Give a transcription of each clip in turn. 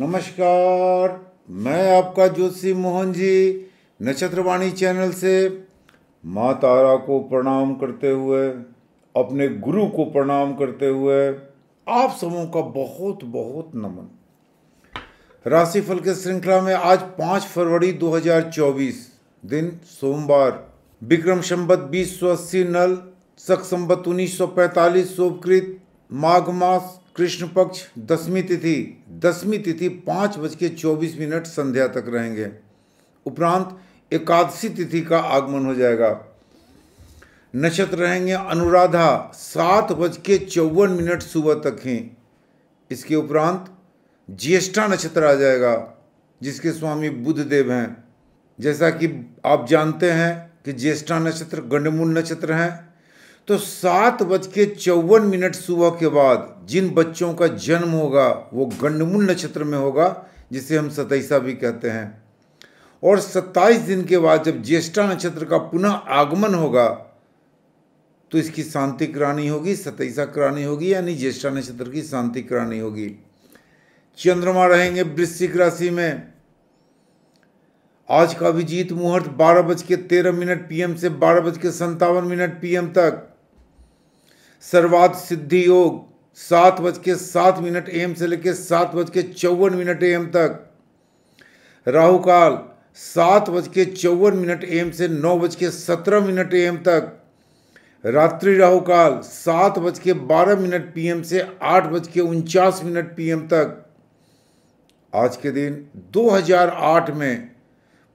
नमस्कार मैं आपका ज्योतिषी मोहन जी नक्षत्रवाणी चैनल से माँ तारा को प्रणाम करते हुए अपने गुरु को प्रणाम करते हुए आप सबों का बहुत बहुत नमन राशिफल के श्रृंखला में आज पाँच फरवरी 2024 दिन सोमवार विक्रम संबत बीस सौ अस्सी नल सख संबत उन्नीस सौ पैंतालीस सोपकृत माघ मास कृष्ण पक्ष दसवीं तिथि दसवीं तिथि पाँच बज के चौबीस मिनट संध्या तक रहेंगे उपरांत एकादशी तिथि का आगमन हो जाएगा नक्षत्र रहेंगे अनुराधा सात बज के चौवन मिनट सुबह तक ही इसके उपरांत ज्येष्ठा नक्षत्र आ जाएगा जिसके स्वामी बुद्ध देव हैं जैसा कि आप जानते हैं कि ज्येष्ठा नक्षत्र गंडमूल नक्षत्र हैं तो सात बज के चौवन मिनट सुबह के बाद जिन बच्चों का जन्म होगा वो गंडमुल नक्षत्र में होगा जिसे हम सतैसा भी कहते हैं और सत्ताईस दिन के बाद जब ज्येष्ठा नक्षत्र का पुनः आगमन होगा तो इसकी शांति करानी होगी सतैसा करानी होगी यानी ज्येष्ठा नक्षत्र की शांति करानी होगी चंद्रमा रहेंगे वृश्चिक राशि में आज का अभिजीत मुहूर्त बारह बज के तेरह मिनट पीएम से बारह बज के संतावन मिनट पीएम तक सर्वाध सिद्धि योग सात बज के सात मिनट एम से लेकर सात बज के चौवन मिनट एम तक राहु काल सात बज के चौवन मिनट एम से नौ बज के सत्रह मिनट एम तक रात्रि राहु काल सात बज के बारह मिनट पीएम से आठ बज के उनचास मिनट पीएम तक आज के दिन 2008 में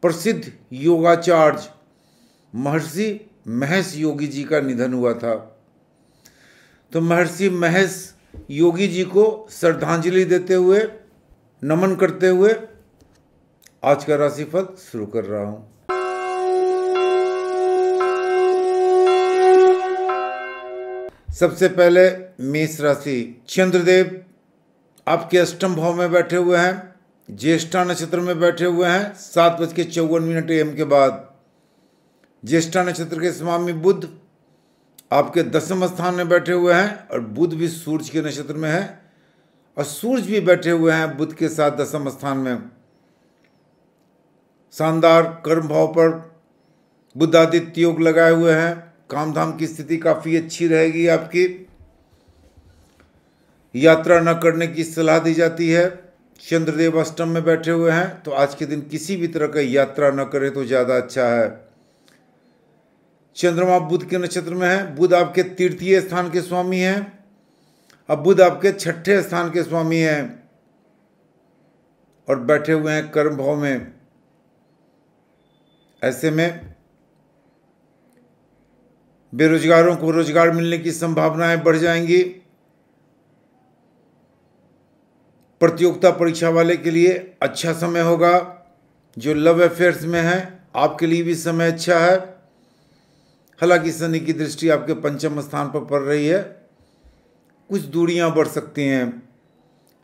प्रसिद्ध योगाचार्य महर्षि महेश योगी जी का निधन हुआ था तो महर्षि महेश योगी जी को श्रद्धांजलि देते हुए नमन करते हुए आज का राशिफल शुरू कर रहा हूं सबसे पहले मेष राशि चंद्रदेव आपके अष्टम भाव में बैठे हुए हैं ज्येष्ठा नक्षत्र में बैठे हुए हैं सात बज के चौवन मिनट एम के बाद ज्येष्ठा नक्षत्र के स्वामी बुद्ध आपके दसम स्थान में बैठे हुए हैं और बुध भी सूर्य के नक्षत्र में है और सूर्य भी बैठे हुए हैं बुध के साथ दसम स्थान में शानदार कर्म भाव पर बुद्धादित्य योग लगाए हुए हैं काम धाम की स्थिति काफ़ी अच्छी रहेगी आपकी यात्रा न करने की सलाह दी जाती है चंद्रदेव अष्टम में बैठे हुए हैं तो आज के दिन किसी भी तरह का यात्रा न करें तो ज़्यादा अच्छा है चंद्रमा बुद्ध के नक्षत्र में है बुध आपके तृतीय स्थान के स्वामी हैं अब बुध आपके छठे स्थान के स्वामी हैं और बैठे हुए हैं कर्म भाव में ऐसे में बेरोजगारों को रोजगार मिलने की संभावनाएं बढ़ जाएंगी प्रतियोगिता परीक्षा वाले के लिए अच्छा समय होगा जो लव अफेयर्स में है आपके लिए भी समय अच्छा है हालांकि शनि की दृष्टि आपके पंचम स्थान पर पड़ रही है कुछ दूरियां बढ़ सकती हैं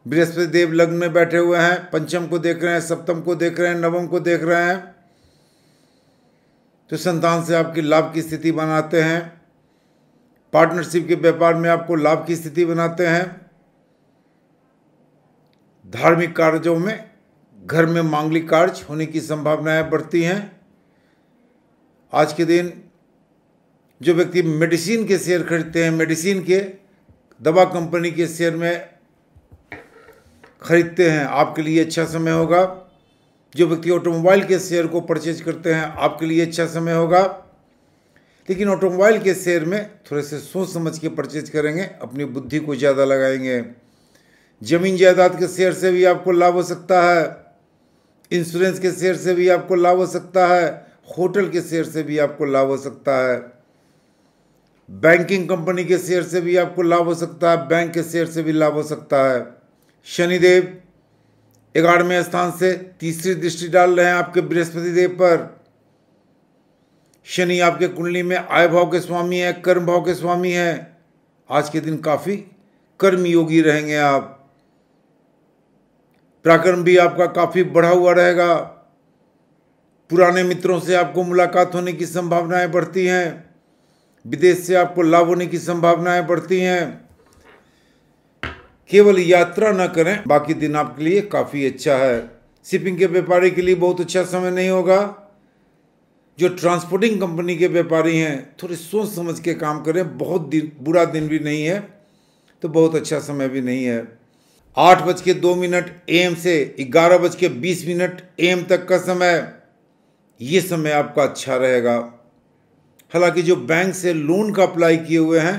बृहस्पति देव लग्न में बैठे हुए हैं पंचम को देख रहे हैं सप्तम को देख रहे हैं नवम को देख रहे हैं तो संतान से आपकी लाभ की स्थिति बनाते हैं पार्टनरशिप के व्यापार में आपको लाभ की स्थिति बनाते हैं धार्मिक कार्यों में घर में मांगलिक कार्य होने की संभावनाएं बढ़ती हैं आज के दिन जो व्यक्ति मेडिसिन के शेयर खरीदते हैं मेडिसिन के दवा कंपनी के शेयर में खरीदते हैं आपके लिए अच्छा समय होगा जो व्यक्ति ऑटोमोबाइल के शेयर को परचेज करते हैं आपके लिए अच्छा समय होगा लेकिन ऑटोमोबाइल के शेयर में थोड़े से सोच समझ के परचेज करेंगे अपनी बुद्धि को ज़्यादा लगाएंगे ज़मीन जायदाद के शेयर से भी आपको लाभ हो सकता है इंश्योरेंस के शेयर से भी आपको लाभ हो सकता है होटल के शेयर से भी आपको लाभ हो सकता है बैंकिंग कंपनी के शेयर से भी आपको लाभ हो सकता है बैंक के शेयर से भी लाभ हो सकता है शनिदेव ग्यारहवें स्थान से तीसरी दृष्टि डाल रहे हैं आपके बृहस्पति देव पर शनि आपके कुंडली में आय भाव के स्वामी है कर्म भाव के स्वामी है आज के दिन काफ़ी कर्म योगी रहेंगे आप पराक्रम भी आपका काफ़ी बढ़ा हुआ रहेगा पुराने मित्रों से आपको मुलाकात होने की संभावनाएं बढ़ती हैं विदेश से आपको लाभ होने की संभावनाएं बढ़ती हैं केवल यात्रा न करें बाकी दिन आपके लिए काफ़ी अच्छा है शिपिंग के व्यापारी के लिए बहुत अच्छा समय नहीं होगा जो ट्रांसपोर्टिंग कंपनी के व्यापारी हैं थोड़ी सोच समझ के काम करें बहुत दिन बुरा दिन भी नहीं है तो बहुत अच्छा समय भी नहीं है आठ बज के दो मिनट एम से ग्यारह बज के बीस मिनट एम तक का समय ये समय आपका अच्छा रहेगा हालांकि जो बैंक से लोन का अप्लाई किए हुए हैं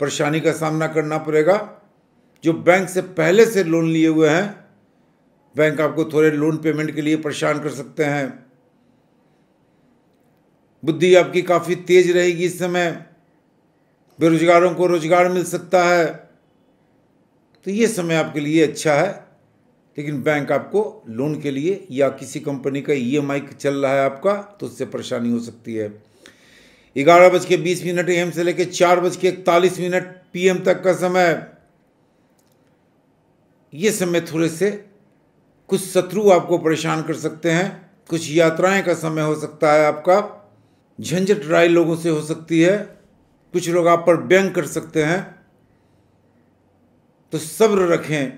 परेशानी का सामना करना पड़ेगा जो बैंक से पहले से लोन लिए हुए हैं बैंक आपको थोड़े लोन पेमेंट के लिए परेशान कर सकते हैं बुद्धि आपकी काफ़ी तेज रहेगी इस समय बेरोजगारों को रोजगार मिल सकता है तो ये समय आपके लिए अच्छा है लेकिन बैंक आपको लोन के लिए या किसी कंपनी का ई e चल रहा है आपका तो उससे परेशानी हो सकती है ग्यारह बज के बीस मिनट एम से लेकर चार बज के इकतालीस मिनट पीएम तक का समय ये समय थोड़े से कुछ शत्रु आपको परेशान कर सकते हैं कुछ यात्राएं का समय हो सकता है आपका झंझट राय लोगों से हो सकती है कुछ लोग आप पर व्यंग कर सकते हैं तो सब्र रखें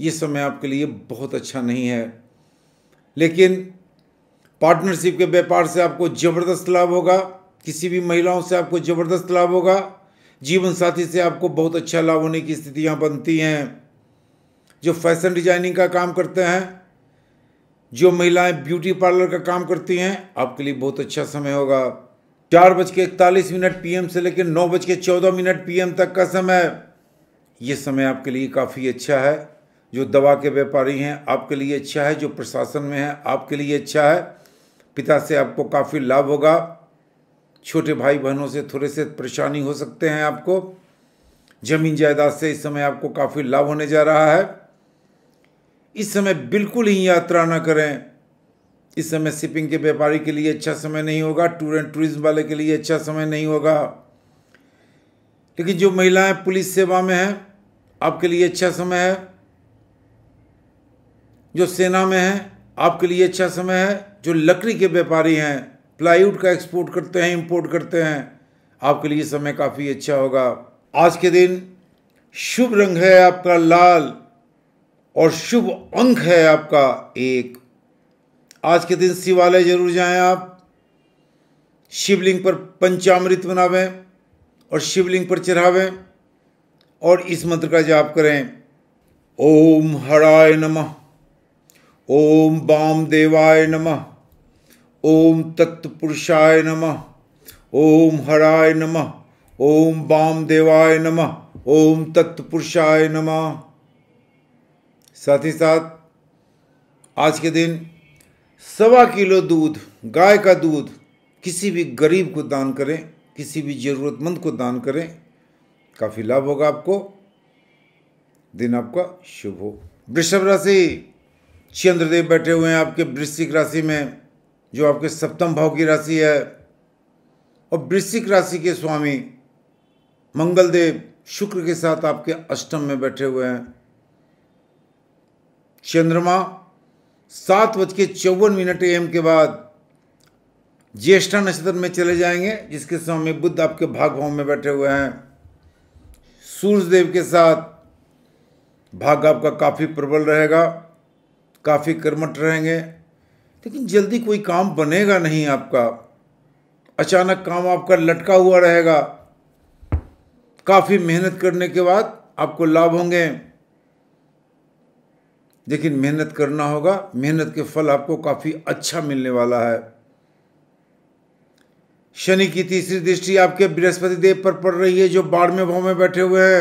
ये समय आपके लिए बहुत अच्छा नहीं है लेकिन पार्टनरशिप के व्यापार से आपको ज़बरदस्त लाभ होगा किसी भी महिलाओं से आपको ज़बरदस्त लाभ होगा जीवन साथी से आपको बहुत अच्छा लाभ होने की स्थितियाँ बनती हैं जो फैशन डिजाइनिंग का काम करते हैं जो महिलाएं ब्यूटी पार्लर का काम करती हैं आपके लिए बहुत अच्छा समय होगा चार बज के इकतालीस मिनट पी से लेकर नौ बज के चौदह मिनट पी तक का समय ये समय आपके लिए काफ़ी अच्छा है जो दवा के व्यापारी हैं आपके लिए अच्छा है जो प्रशासन में है आपके लिए अच्छा है पिता से आपको काफ़ी लाभ होगा छोटे भाई बहनों से थोड़े से परेशानी हो सकते हैं आपको जमीन जायदाद से इस समय आपको काफ़ी लाभ होने जा रहा है इस समय बिल्कुल ही यात्रा ना करें इस समय शिपिंग के व्यापारी के लिए अच्छा समय नहीं होगा टूर एंड टूरिज्म वाले के लिए अच्छा समय नहीं होगा लेकिन जो महिलाएं पुलिस सेवा में हैं आपके लिए अच्छा समय है जो सेना में हैं आपके लिए अच्छा समय है जो लकड़ी के व्यापारी हैं प्लाईवुड का एक्सपोर्ट करते हैं इंपोर्ट करते हैं आपके लिए समय काफ़ी अच्छा होगा आज के दिन शुभ रंग है आपका लाल और शुभ अंक है आपका एक आज के दिन शिवालय जरूर जाएं आप शिवलिंग पर पंचामृत बनावें और शिवलिंग पर चढ़ावें और इस मंत्र का जाप करें ओम हराय नमः ओम बाम देवाय नमः ओम तत्पुरुषाय नमः ओम हराय नमः ओम वाम देवाय नमः ओम तत्पुरुषाय नमः साथ ही साथ आज के दिन सवा किलो दूध गाय का दूध किसी भी गरीब को दान करें किसी भी ज़रूरतमंद को दान करें काफ़ी लाभ होगा आपको दिन आपका शुभ हो वृषभ राशि चंद्रदेव बैठे हुए हैं आपके वृश्चिक राशि में जो आपके सप्तम भाव की राशि है और वृश्चिक राशि के स्वामी मंगलदेव शुक्र के साथ आपके अष्टम में बैठे हुए हैं चंद्रमा सात बज के चौवन मिनट एम के बाद ज्येष्ठा नक्षत्र में चले जाएंगे जिसके स्वामी बुद्ध आपके भाग भाव में बैठे हुए हैं सूर्यदेव के साथ भाग आपका काफ़ी प्रबल रहेगा काफ़ी कर्मठ रहेंगे लेकिन जल्दी कोई काम बनेगा नहीं आपका अचानक काम आपका लटका हुआ रहेगा काफ़ी मेहनत करने के बाद आपको लाभ होंगे लेकिन मेहनत करना होगा मेहनत के फल आपको काफ़ी अच्छा मिलने वाला है शनि की तीसरी दृष्टि आपके बृहस्पति देव पर पड़ रही है जो में भाव में बैठे हुए हैं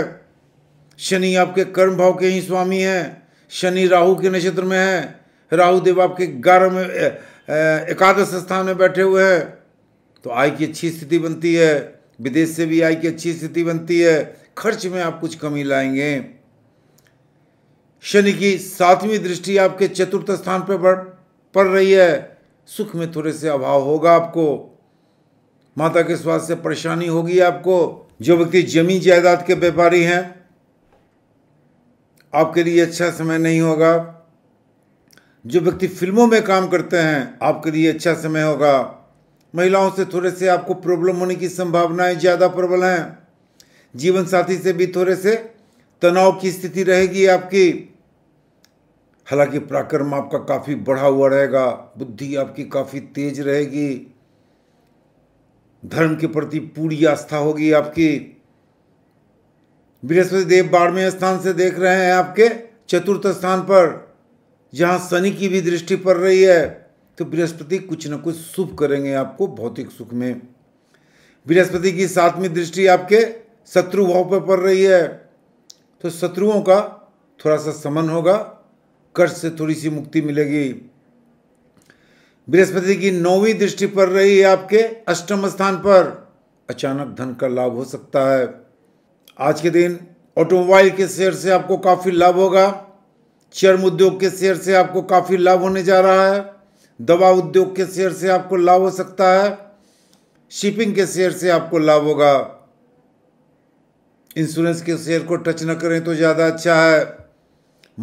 शनि आपके कर्म भाव के ही स्वामी हैं शनि राहु के नक्षत्र में है राहु देव आपके ग्यारह में एकादश स्थान में बैठे हुए हैं तो आय की अच्छी स्थिति बनती है विदेश से भी आय की अच्छी स्थिति बनती है खर्च में आप कुछ कमी लाएंगे शनि की सातवीं दृष्टि आपके चतुर्थ स्थान पर पड़ रही है सुख में थोड़े से अभाव होगा आपको माता के स्वास्थ्य से परेशानी होगी आपको जो व्यक्ति जमीन जायदाद के व्यापारी हैं आपके लिए अच्छा समय नहीं होगा जो व्यक्ति फिल्मों में काम करते हैं आपके लिए अच्छा समय होगा महिलाओं से थोड़े से आपको प्रॉब्लम होने की संभावनाएं ज़्यादा प्रबल हैं जीवन साथी से भी थोड़े से तनाव की स्थिति रहेगी आपकी हालांकि पराक्रम आपका काफ़ी बढ़ा हुआ रहेगा बुद्धि आपकी काफ़ी तेज रहेगी धर्म के प्रति पूरी आस्था होगी आपकी बृहस्पति देव बारहवें स्थान से देख रहे हैं आपके चतुर्थ स्थान पर जहाँ शनि की भी दृष्टि पड़ रही है तो बृहस्पति कुछ ना कुछ शुभ करेंगे आपको भौतिक सुख में बृहस्पति की सातवीं दृष्टि आपके शत्रु भाव पर पड़ रही है तो शत्रुओं का थोड़ा सा समन होगा कर्ज से थोड़ी सी मुक्ति मिलेगी बृहस्पति की नौवीं दृष्टि पड़ रही है आपके अष्टम स्थान पर अचानक धन का लाभ हो सकता है आज के दिन ऑटोमोबाइल के शेयर से आपको काफ़ी लाभ होगा चर्म उद्योग के शेयर से आपको काफ़ी लाभ होने जा रहा है दवा उद्योग के शेयर से आपको लाभ हो सकता है शिपिंग के शेयर से आपको लाभ होगा इंश्योरेंस के शेयर को टच न करें तो ज़्यादा अच्छा है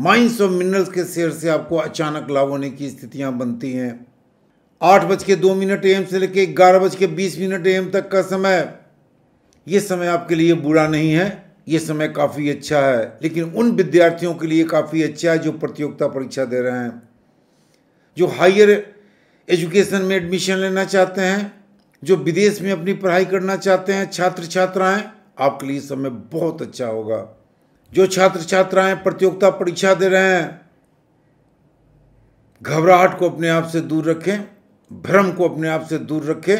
माइंस और मिनरल्स के शेयर से आपको अचानक लाभ होने की स्थितियां बनती हैं आठ बज के दो मिनट एम से लेकर ग्यारह बज के बीस मिनट एम तक का समय ये समय आपके लिए बुरा नहीं है ये समय काफ़ी अच्छा है लेकिन उन विद्यार्थियों के लिए काफ़ी अच्छा है जो प्रतियोगिता परीक्षा दे रहे हैं जो हायर एजुकेशन में एडमिशन लेना चाहते हैं जो विदेश में अपनी पढ़ाई करना चाहते हैं छात्र छात्राएं आपके लिए समय बहुत अच्छा होगा जो छात्र छात्राएं प्रतियोगिता परीक्षा दे रहे हैं घबराहट को अपने आप से दूर रखें भ्रम को अपने आप से दूर रखें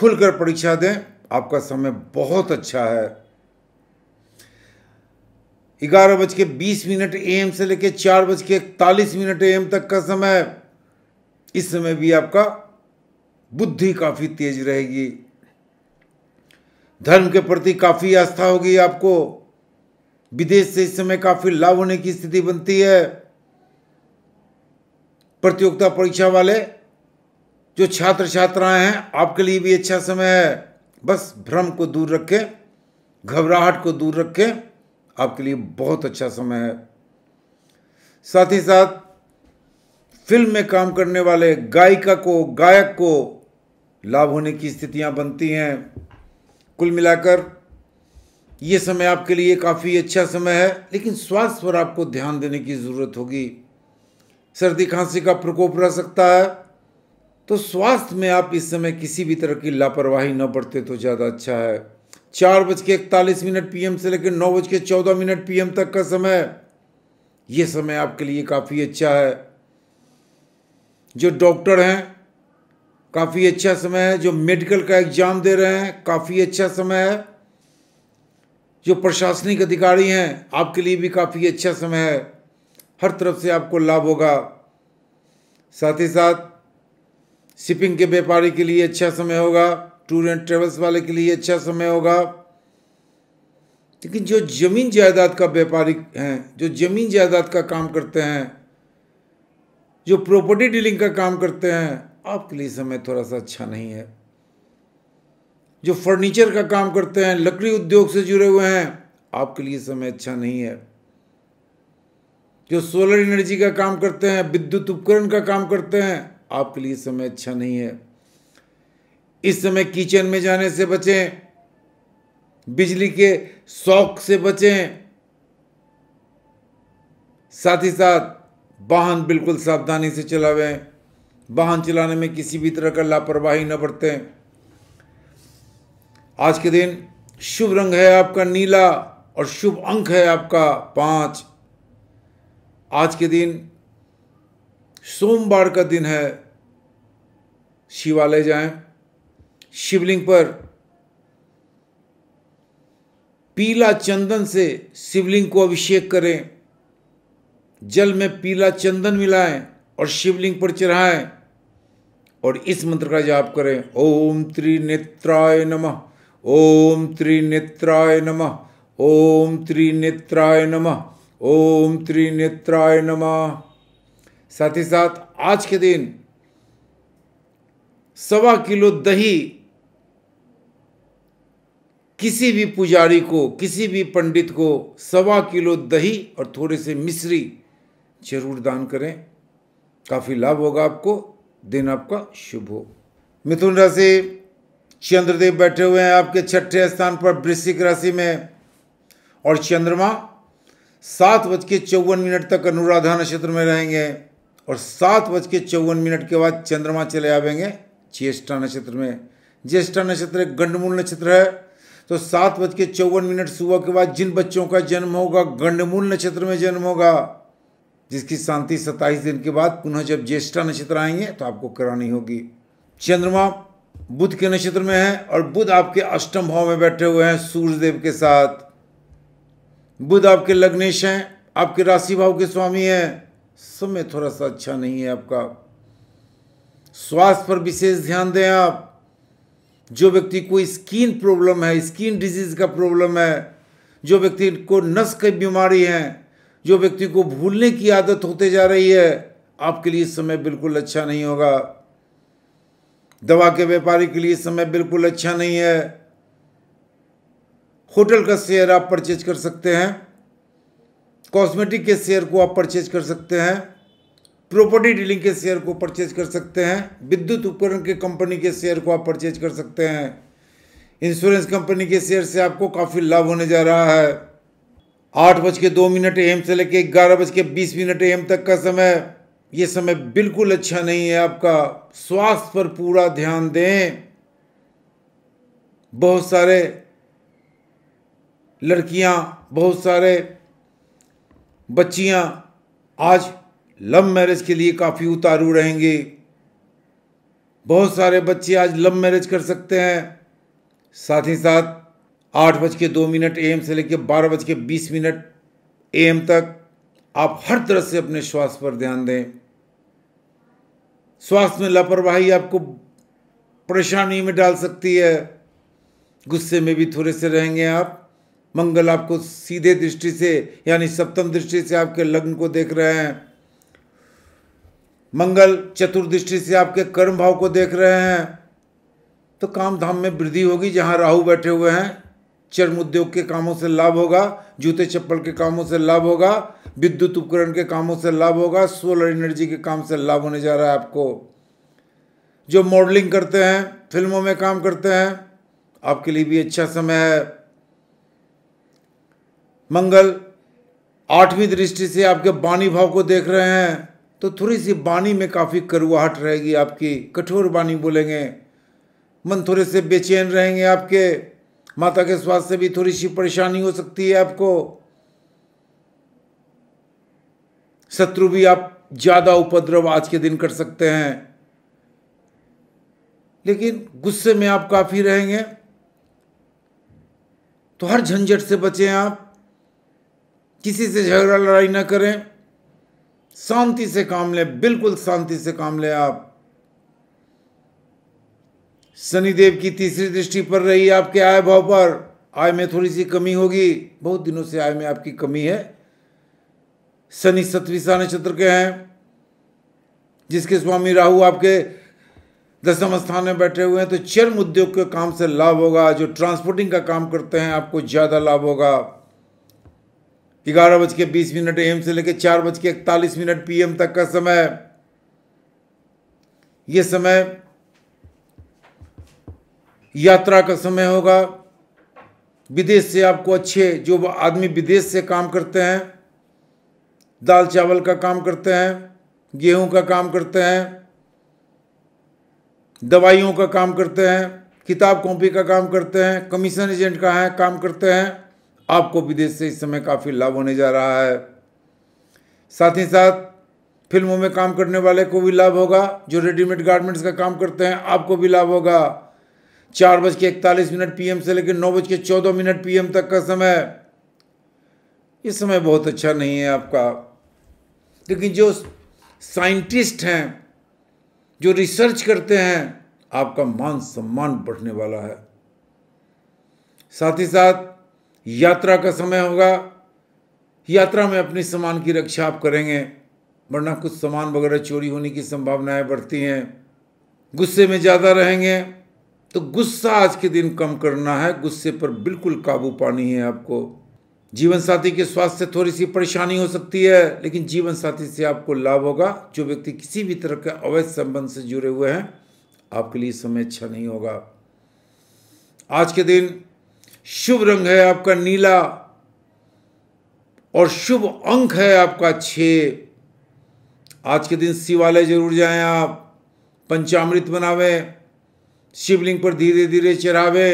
खुलकर परीक्षा दें आपका समय बहुत अच्छा है ग्यारह बज के बीस मिनट ए एम से लेकर चार बज के इकतालीस मिनट ए एम तक का समय इस समय भी आपका बुद्धि काफ़ी तेज रहेगी धर्म के प्रति काफ़ी आस्था होगी आपको विदेश से इस समय काफ़ी लाभ होने की स्थिति बनती है प्रतियोगिता परीक्षा वाले जो छात्र छात्राएं हैं आपके लिए भी अच्छा समय है बस भ्रम को दूर रखें घबराहट को दूर रखें आपके लिए बहुत अच्छा समय है साथ ही साथ फिल्म में काम करने वाले गायिका को गायक को लाभ होने की स्थितियां बनती हैं कुल मिलाकर ये समय आपके लिए काफ़ी अच्छा समय है लेकिन स्वास्थ्य पर आपको ध्यान देने की ज़रूरत होगी सर्दी खांसी का प्रकोप रह सकता है तो स्वास्थ्य में आप इस समय किसी भी तरह की लापरवाही न बरते तो ज़्यादा अच्छा है चार बज के इकतालीस मिनट पीएम से लेकर नौ बज के चौदह मिनट पीएम तक का समय ये समय आपके लिए काफ़ी अच्छा है जो डॉक्टर हैं काफ़ी अच्छा समय है जो मेडिकल का एग्ज़ाम दे रहे हैं काफ़ी अच्छा समय है जो प्रशासनिक अधिकारी हैं आपके लिए भी काफ़ी अच्छा समय है हर तरफ से आपको लाभ होगा साथ ही साथ शिपिंग के व्यापारी के लिए अच्छा समय होगा टूर एंड ट्रेवल्स वाले के लिए अच्छा समय होगा लेकिन जो जमीन जायदाद का व्यापारी हैं जो जमीन जायदाद का काम करते हैं जो प्रॉपर्टी डीलिंग का काम करते हैं आपके लिए समय थोड़ा सा अच्छा नहीं है जो फर्नीचर का काम करते हैं लकड़ी उद्योग से जुड़े हुए हैं आपके लिए समय अच्छा नहीं है जो सोलर एनर्जी का काम करते हैं विद्युत उपकरण का काम करते हैं आपके लिए समय अच्छा नहीं है इस समय किचन में जाने से बचें बिजली के शौक से बचें साथ ही साथ वाहन बिल्कुल सावधानी से चलावें वाहन चलाने में किसी भी तरह का लापरवाही न बरतें आज के दिन शुभ रंग है आपका नीला और शुभ अंक है आपका पाँच आज के दिन सोमवार का दिन है शिवालय जाएं शिवलिंग पर पीला चंदन से शिवलिंग को अभिषेक करें जल में पीला चंदन मिलाएं और शिवलिंग पर चढ़ाएं और इस मंत्र का जाप करें ओम त्रिनेत्राय नमः ओम त्रिनेत्राय नमः ओम त्रिनेत्राय नमः ओम त्रिनेत्राय नमः साथ ही साथ आज के दिन सवा किलो दही किसी भी पुजारी को किसी भी पंडित को सवा किलो दही और थोड़े से मिश्री जरूर दान करें काफ़ी लाभ होगा आपको दिन आपका शुभ हो मिथुन राशि चंद्रदेव बैठे हुए हैं आपके छठे स्थान पर वृश्चिक राशि में और चंद्रमा सात बज के चौवन मिनट तक अनुराधा नक्षत्र में रहेंगे और सात बज के चौवन मिनट के बाद चंद्रमा चले आवेंगे ज्येष्ठा नक्षत्र में ज्येष्ठा नक्षत्र एक गंडमूल नक्षत्र है तो सात बज के चौवन मिनट सुबह के बाद जिन बच्चों का जन्म होगा गंडमूल नक्षत्र में जन्म होगा जिसकी शांति सत्ताईस दिन के बाद पुनः जब ज्येष्ठा नक्षत्र आएंगे तो आपको करानी होगी चंद्रमा बुध के नक्षत्र में है और बुध आपके अष्टम भाव में बैठे हुए हैं सूर्यदेव के साथ बुध आपके लग्नेश हैं आपके राशि भाव के स्वामी हैं समय थोड़ा सा अच्छा नहीं है आपका स्वास्थ्य पर विशेष ध्यान दें आप जो व्यक्ति को स्किन प्रॉब्लम है स्किन डिजीज का प्रॉब्लम है जो व्यक्ति को नस की बीमारी है जो व्यक्ति को भूलने की आदत होते जा रही है आपके लिए समय बिल्कुल अच्छा नहीं होगा दवा के व्यापारी के लिए समय बिल्कुल अच्छा नहीं है होटल का शेयर आप परचेज कर सकते हैं कॉस्मेटिक के शेयर को आप परचेज कर सकते हैं प्रॉपर्टी डीलिंग के शेयर को परचेज कर सकते हैं विद्युत उपकरण के कंपनी के शेयर को आप परचेज कर सकते हैं इंश्योरेंस कंपनी के शेयर से आपको काफ़ी लाभ होने जा रहा है आठ बज के दो मिनट एम से लेके ग्यारह बज के बीस मिनट एम तक का समय ये समय बिल्कुल अच्छा नहीं है आपका स्वास्थ्य पर पूरा ध्यान दें बहुत सारे लड़कियां बहुत सारे बच्चियां आज लव मैरिज के लिए काफ़ी उतारू रहेंगी बहुत सारे बच्चे आज लव मैरिज कर सकते हैं साथ ही साथ आठ बज के दो मिनट एम से लेकर बारह बज के बीस मिनट एम तक आप हर तरह से अपने स्वास्थ्य पर ध्यान दें स्वास्थ्य में लापरवाही आपको परेशानी में डाल सकती है गुस्से में भी थोड़े से रहेंगे आप मंगल आपको सीधे दृष्टि से यानी सप्तम दृष्टि से आपके लग्न को देख रहे हैं मंगल चतुर्दृष्टि से आपके कर्म भाव को देख रहे हैं तो काम धाम में वृद्धि होगी जहाँ राहु बैठे हुए हैं चर्म उद्योग के कामों से लाभ होगा जूते चप्पल के कामों से लाभ होगा विद्युत उपकरण के कामों से लाभ होगा सोलर एनर्जी के काम से लाभ होने जा रहा है आपको जो मॉडलिंग करते हैं फिल्मों में काम करते हैं आपके लिए भी अच्छा समय है मंगल आठवीं दृष्टि से आपके वाणी भाव को देख रहे हैं तो थोड़ी सी वाणी में काफ़ी करुआहट रहेगी आपकी कठोर वाणी बोलेंगे मन थोड़े से बेचैन रहेंगे आपके माता के स्वास्थ्य से भी थोड़ी सी परेशानी हो सकती है आपको शत्रु भी आप ज़्यादा उपद्रव आज के दिन कर सकते हैं लेकिन गुस्से में आप काफ़ी रहेंगे तो हर झंझट से बचें आप किसी से झगड़ा लड़ाई ना करें शांति से काम लें बिल्कुल शांति से काम लें आप शनिदेव की तीसरी दृष्टि पर रही आपके आय भाव पर आय में थोड़ी सी कमी होगी बहुत दिनों से आय में आपकी कमी है शनि सतविशा नक्षत्र के हैं जिसके स्वामी राहु आपके दसम स्थान में बैठे हुए हैं तो चर्म उद्योग के काम से लाभ होगा जो ट्रांसपोर्टिंग का काम करते हैं आपको ज़्यादा लाभ होगा ग्यारह बज के बीस मिनट एम से लेकर चार बज के इकतालीस मिनट पीएम तक का समय यह समय यात्रा का समय होगा विदेश से आपको अच्छे जो आदमी विदेश से काम करते हैं दाल चावल का काम करते हैं गेहूं का काम करते हैं दवाइयों का काम करते हैं किताब कॉपी का काम करते हैं कमीशन एजेंट का है काम करते हैं आपको विदेश से इस समय काफ़ी लाभ होने जा रहा है साथ ही साथ फिल्मों में काम करने वाले को भी लाभ होगा जो रेडीमेड गारमेंट्स का काम करते हैं आपको भी लाभ होगा चार बज के इकतालीस मिनट पीएम से लेकर नौ बज के चौदह मिनट पीएम तक का समय इस समय बहुत अच्छा नहीं है आपका लेकिन जो साइंटिस्ट हैं जो रिसर्च करते हैं आपका मान सम्मान बढ़ने वाला है साथ ही साथ यात्रा का समय होगा यात्रा में अपने सामान की रक्षा आप करेंगे वरना कुछ सामान वगैरह चोरी होने की संभावनाएं बढ़ती हैं गुस्से में ज़्यादा रहेंगे तो गुस्सा आज के दिन कम करना है गुस्से पर बिल्कुल काबू पानी है आपको जीवन साथी के स्वास्थ्य से थोड़ी सी परेशानी हो सकती है लेकिन जीवन साथी से आपको लाभ होगा जो व्यक्ति किसी भी तरह के अवैध संबंध से जुड़े हुए हैं आपके लिए समय अच्छा नहीं होगा आज के दिन शुभ रंग है आपका नीला और शुभ अंक है आपका छ आज के दिन शिवालय जरूर जाएं आप पंचामृत बनावे शिवलिंग पर धीरे धीरे चढ़ावे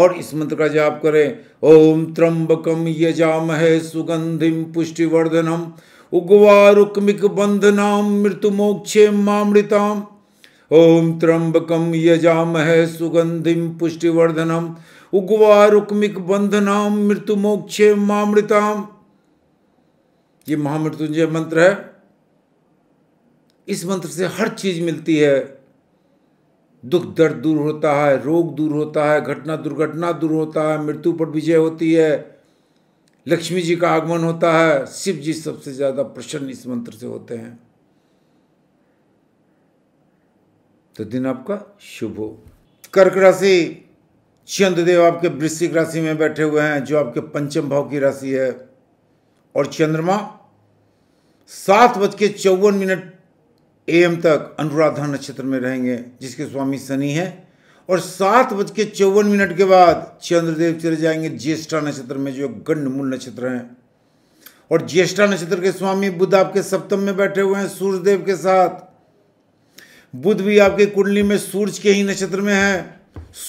और इस मंत्र का जाप करें ओम त्र्यंबकम यजामहे सुगंधिम पुष्टिवर्धनम रुक्मिक बंधनाम मृत्यु मोक्षे मामृताम ओम त्र्यंबकम यजामहे सुगंधिम पुष्टिवर्धनम रुक्मिक बंधनाम मृत्यु मोक्षे मामृताम ये महामृत्युंजय मंत्र है इस मंत्र से हर चीज मिलती है दुख दर्द दूर होता है रोग दूर होता है घटना दुर्घटना दूर होता है मृत्यु पर विजय होती है लक्ष्मी जी का आगमन होता है शिव जी सबसे ज्यादा प्रसन्न इस मंत्र से होते हैं तो दिन आपका शुभ हो कर्क राशि चंद्रदेव आपके वृश्चिक राशि में बैठे हुए हैं जो आपके पंचम भाव की राशि है और चंद्रमा सात बज के चौवन मिनट एम तक अनुराधा नक्षत्र में रहेंगे जिसके स्वामी शनि हैं और सात बज के चौवन मिनट के बाद चंद्रदेव चले जाएंगे ज्येष्ठा नक्षत्र में जो गंडमूल नक्षत्र हैं और ज्येष्ठा नक्षत्र के स्वामी बुद्ध आपके सप्तम में बैठे हुए हैं सूर्यदेव के साथ बुद्ध भी आपके कुंडली में सूर्य के ही नक्षत्र में है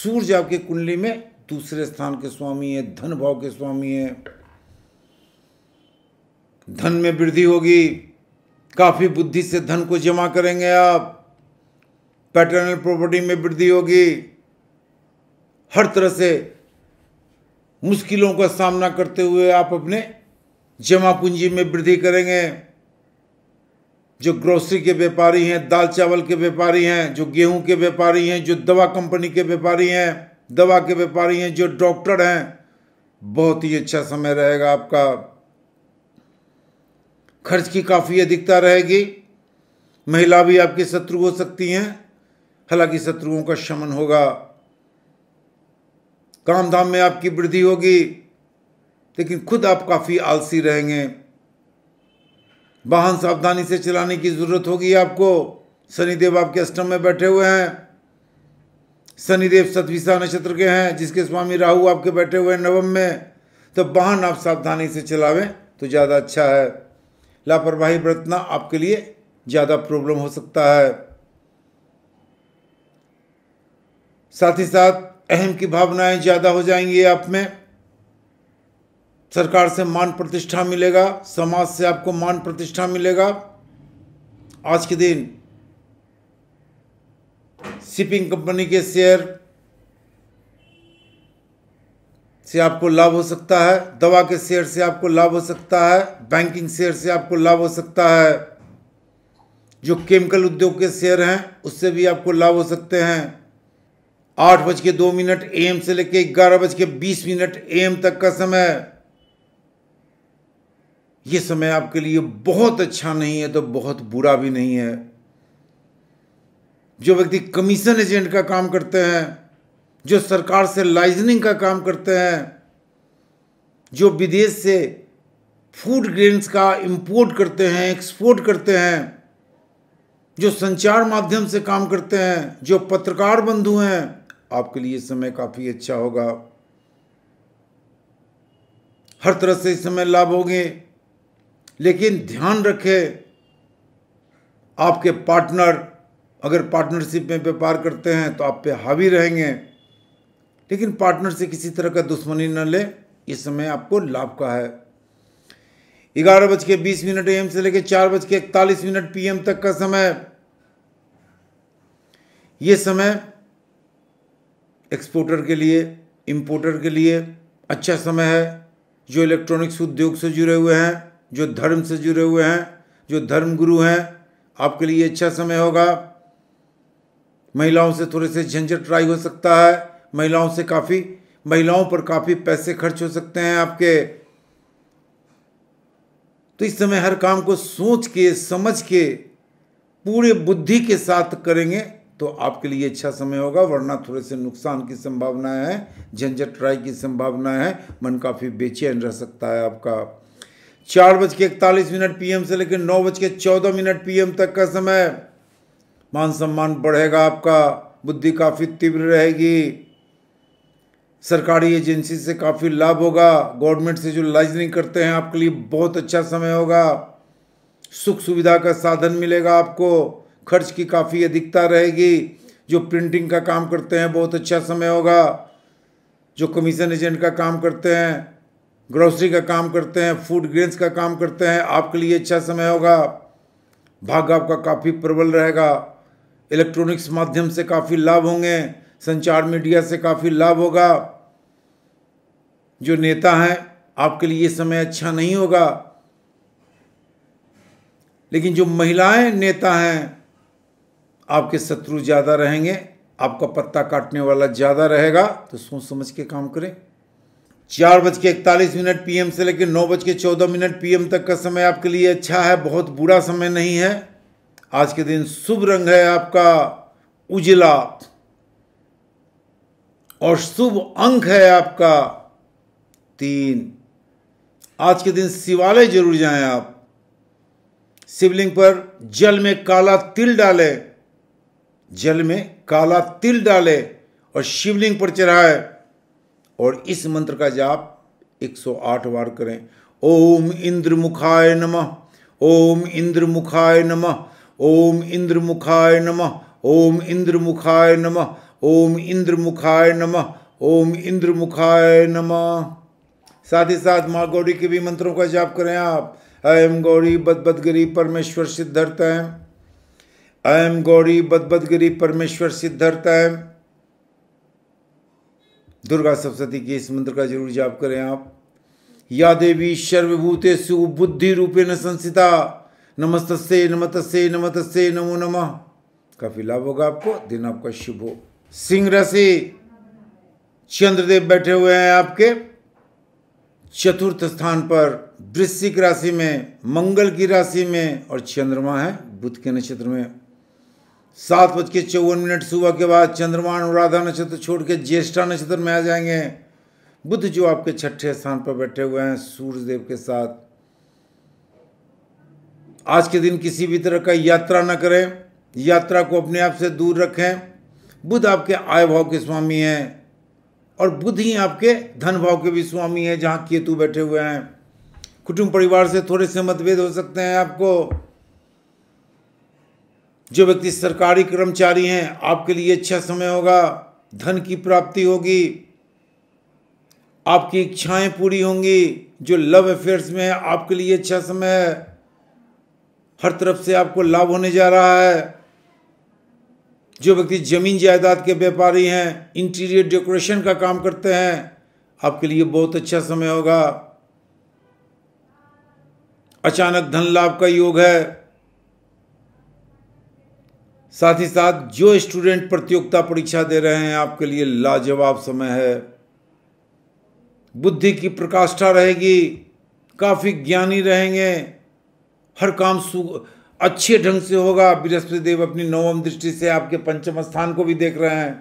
सूर्य आपके कुंडली में दूसरे स्थान के स्वामी है धन भाव के स्वामी है धन में वृद्धि होगी काफी बुद्धि से धन को जमा करेंगे आप पैटर्नल प्रॉपर्टी में वृद्धि होगी हर तरह से मुश्किलों का सामना करते हुए आप अपने जमा पूंजी में वृद्धि करेंगे जो ग्रोसरी के व्यापारी हैं दाल चावल के व्यापारी हैं जो गेहूं के व्यापारी हैं जो दवा कंपनी के व्यापारी हैं दवा के व्यापारी हैं जो डॉक्टर हैं बहुत ही अच्छा समय रहेगा आपका खर्च की काफ़ी अधिकता रहेगी महिला भी आपके शत्रु हो सकती हैं हालांकि शत्रुओं का शमन होगा काम धाम में आपकी वृद्धि होगी लेकिन खुद आप काफ़ी आलसी रहेंगे वाहन सावधानी से चलाने की ज़रूरत होगी आपको शनिदेव आपके अष्टम में बैठे हुए हैं शनिदेव सतविशा नक्षत्र के हैं जिसके स्वामी राहु आपके बैठे हुए हैं नवम में तो वाहन आप सावधानी से चलावें तो ज़्यादा अच्छा है लापरवाही बरतना आपके लिए ज़्यादा प्रॉब्लम हो सकता है साथ ही साथ अहम की भावनाएं ज़्यादा हो जाएंगी आप में सरकार से मान प्रतिष्ठा मिलेगा समाज से आपको मान प्रतिष्ठा मिलेगा आज के दिन शिपिंग कंपनी के शेयर से आपको लाभ हो सकता है दवा के शेयर से आपको लाभ हो सकता है बैंकिंग शेयर से आपको लाभ हो सकता है जो केमिकल उद्योग के शेयर हैं उससे भी आपको लाभ हो सकते हैं आठ बज के दो मिनट एम से लेकर ग्यारह बज के बीस मिनट एम तक का समय ये समय आपके लिए बहुत अच्छा नहीं है तो बहुत बुरा भी नहीं है जो व्यक्ति कमीशन एजेंट का काम करते हैं जो सरकार से लाइजनिंग का काम करते हैं जो विदेश से फूड ग्रेन्स का इंपोर्ट करते हैं एक्सपोर्ट करते हैं जो संचार माध्यम से काम करते हैं जो पत्रकार बंधु हैं आपके लिए समय काफ़ी अच्छा होगा हर तरह से इस समय लाभ होंगे लेकिन ध्यान रखें आपके पार्टनर अगर पार्टनरशिप में व्यापार करते हैं तो आप पे हावी रहेंगे लेकिन पार्टनर से किसी तरह का दुश्मनी न ले इस समय आपको लाभ का है ग्यारह बज के बीस मिनट एम से लेकर चार बज के इकतालीस मिनट पीएम तक का समय ये समय एक्सपोर्टर के लिए इम्पोर्टर के लिए अच्छा समय है जो इलेक्ट्रॉनिक्स उद्योग से जुड़े हुए हैं जो धर्म से जुड़े हुए हैं जो धर्म गुरु हैं आपके लिए अच्छा समय होगा महिलाओं से थोड़े से झंझट ट्राई हो सकता है महिलाओं से काफ़ी महिलाओं पर काफ़ी पैसे खर्च हो सकते हैं आपके तो इस समय हर काम को सोच के समझ के पूरे बुद्धि के साथ करेंगे तो आपके लिए अच्छा समय होगा वरना थोड़े से नुकसान की संभावना है झंझट ट्राई की संभावना है मन काफ़ी बेचैन रह सकता है आपका चार बज के इकतालीस मिनट पीएम से लेकर नौ बज के चौदह मिनट पीएम तक का समय मान सम्मान बढ़ेगा आपका बुद्धि काफ़ी तीव्र रहेगी सरकारी एजेंसी से काफ़ी लाभ होगा गवर्नमेंट से जो लाइजनिंग करते हैं आपके लिए बहुत अच्छा समय होगा सुख सुविधा का साधन मिलेगा आपको खर्च की काफ़ी अधिकता रहेगी जो प्रिंटिंग का काम करते हैं बहुत अच्छा समय होगा जो कमीशन एजेंट का काम करते हैं ग्रोसरी का काम करते हैं फूड ग्रेन्स का काम करते हैं आपके लिए अच्छा समय होगा भाग आपका काफ़ी प्रबल रहेगा इलेक्ट्रॉनिक्स माध्यम से काफ़ी लाभ होंगे संचार मीडिया से काफ़ी लाभ होगा जो नेता हैं आपके लिए समय अच्छा नहीं होगा लेकिन जो महिलाएं नेता हैं आपके शत्रु ज़्यादा रहेंगे आपका पत्ता काटने वाला ज़्यादा रहेगा तो सोच समझ के काम करें चार बज के इकतालीस मिनट पीएम से लेकर नौ बज के चौदह मिनट पीएम तक का समय आपके लिए अच्छा है बहुत बुरा समय नहीं है आज के दिन शुभ रंग है आपका उजला और शुभ अंक है आपका तीन आज के दिन शिवालय जरूर जाएं आप शिवलिंग पर जल में काला तिल डालें जल में काला तिल डालें और शिवलिंग पर चढ़ाएं और इस मंत्र का जाप 108 बार करें ओम इंद्र मुखाय नम ओम इंद्र मुखाय नम ओम इंद्र मुखाय नम ओम इंद्र मुखाय नम ओम इंद्र मुखाय नम ओम इंद्र मुखाय नम साथ ही साथ माँ गौरी के भी मंत्रों का जाप करें आप अयम गौरी बद बद गरी परमेश्वर सिद्धार्थ अयम गौरी बद बद गरी परमेश्वर सिद्धार्थ दुर्गा सप्तती के इस मंत्र का जरूर जाप करें आप या देवी सुबुद्धि रूपे न संसिता नमस्तस्य नमतस्य नमतस्य नमो नमः काफी लाभ होगा आपको दिन आपका शुभ हो सिंह राशि चंद्रदेव बैठे हुए हैं आपके चतुर्थ स्थान पर वृश्चिक राशि में मंगल की राशि में और चंद्रमा है बुध के नक्षत्र में सात बज के चौवन मिनट सुबह के बाद चंद्रमा और राधा नक्षत्र छोड़ के ज्येष्ठा नक्षत्र में आ जाएंगे बुद्ध जो आपके छठे स्थान पर बैठे हुए हैं सूर्यदेव के साथ आज के दिन किसी भी तरह का यात्रा न करें यात्रा को अपने आप से दूर रखें बुद्ध आपके आय भाव के स्वामी हैं और बुद्ध ही आपके धन भाव के भी स्वामी हैं जहाँ केतु बैठे हुए हैं कुटुंब परिवार से थोड़े से मतभेद हो सकते हैं आपको जो व्यक्ति सरकारी कर्मचारी हैं आपके लिए अच्छा समय होगा धन की प्राप्ति होगी आपकी इच्छाएं पूरी होंगी जो लव अफेयर्स में है आपके लिए अच्छा समय है हर तरफ से आपको लाभ होने जा रहा है जो व्यक्ति जमीन जायदाद के व्यापारी हैं इंटीरियर डेकोरेशन का काम करते हैं आपके लिए बहुत अच्छा समय होगा अचानक धन लाभ का योग है साथ ही साथ जो स्टूडेंट प्रतियोगिता परीक्षा दे रहे हैं आपके लिए लाजवाब समय है बुद्धि की प्रकाष्ठा रहेगी काफ़ी ज्ञानी रहेंगे हर काम सु अच्छे ढंग से होगा बृहस्पति देव अपनी नवम दृष्टि से आपके पंचम स्थान को भी देख रहे हैं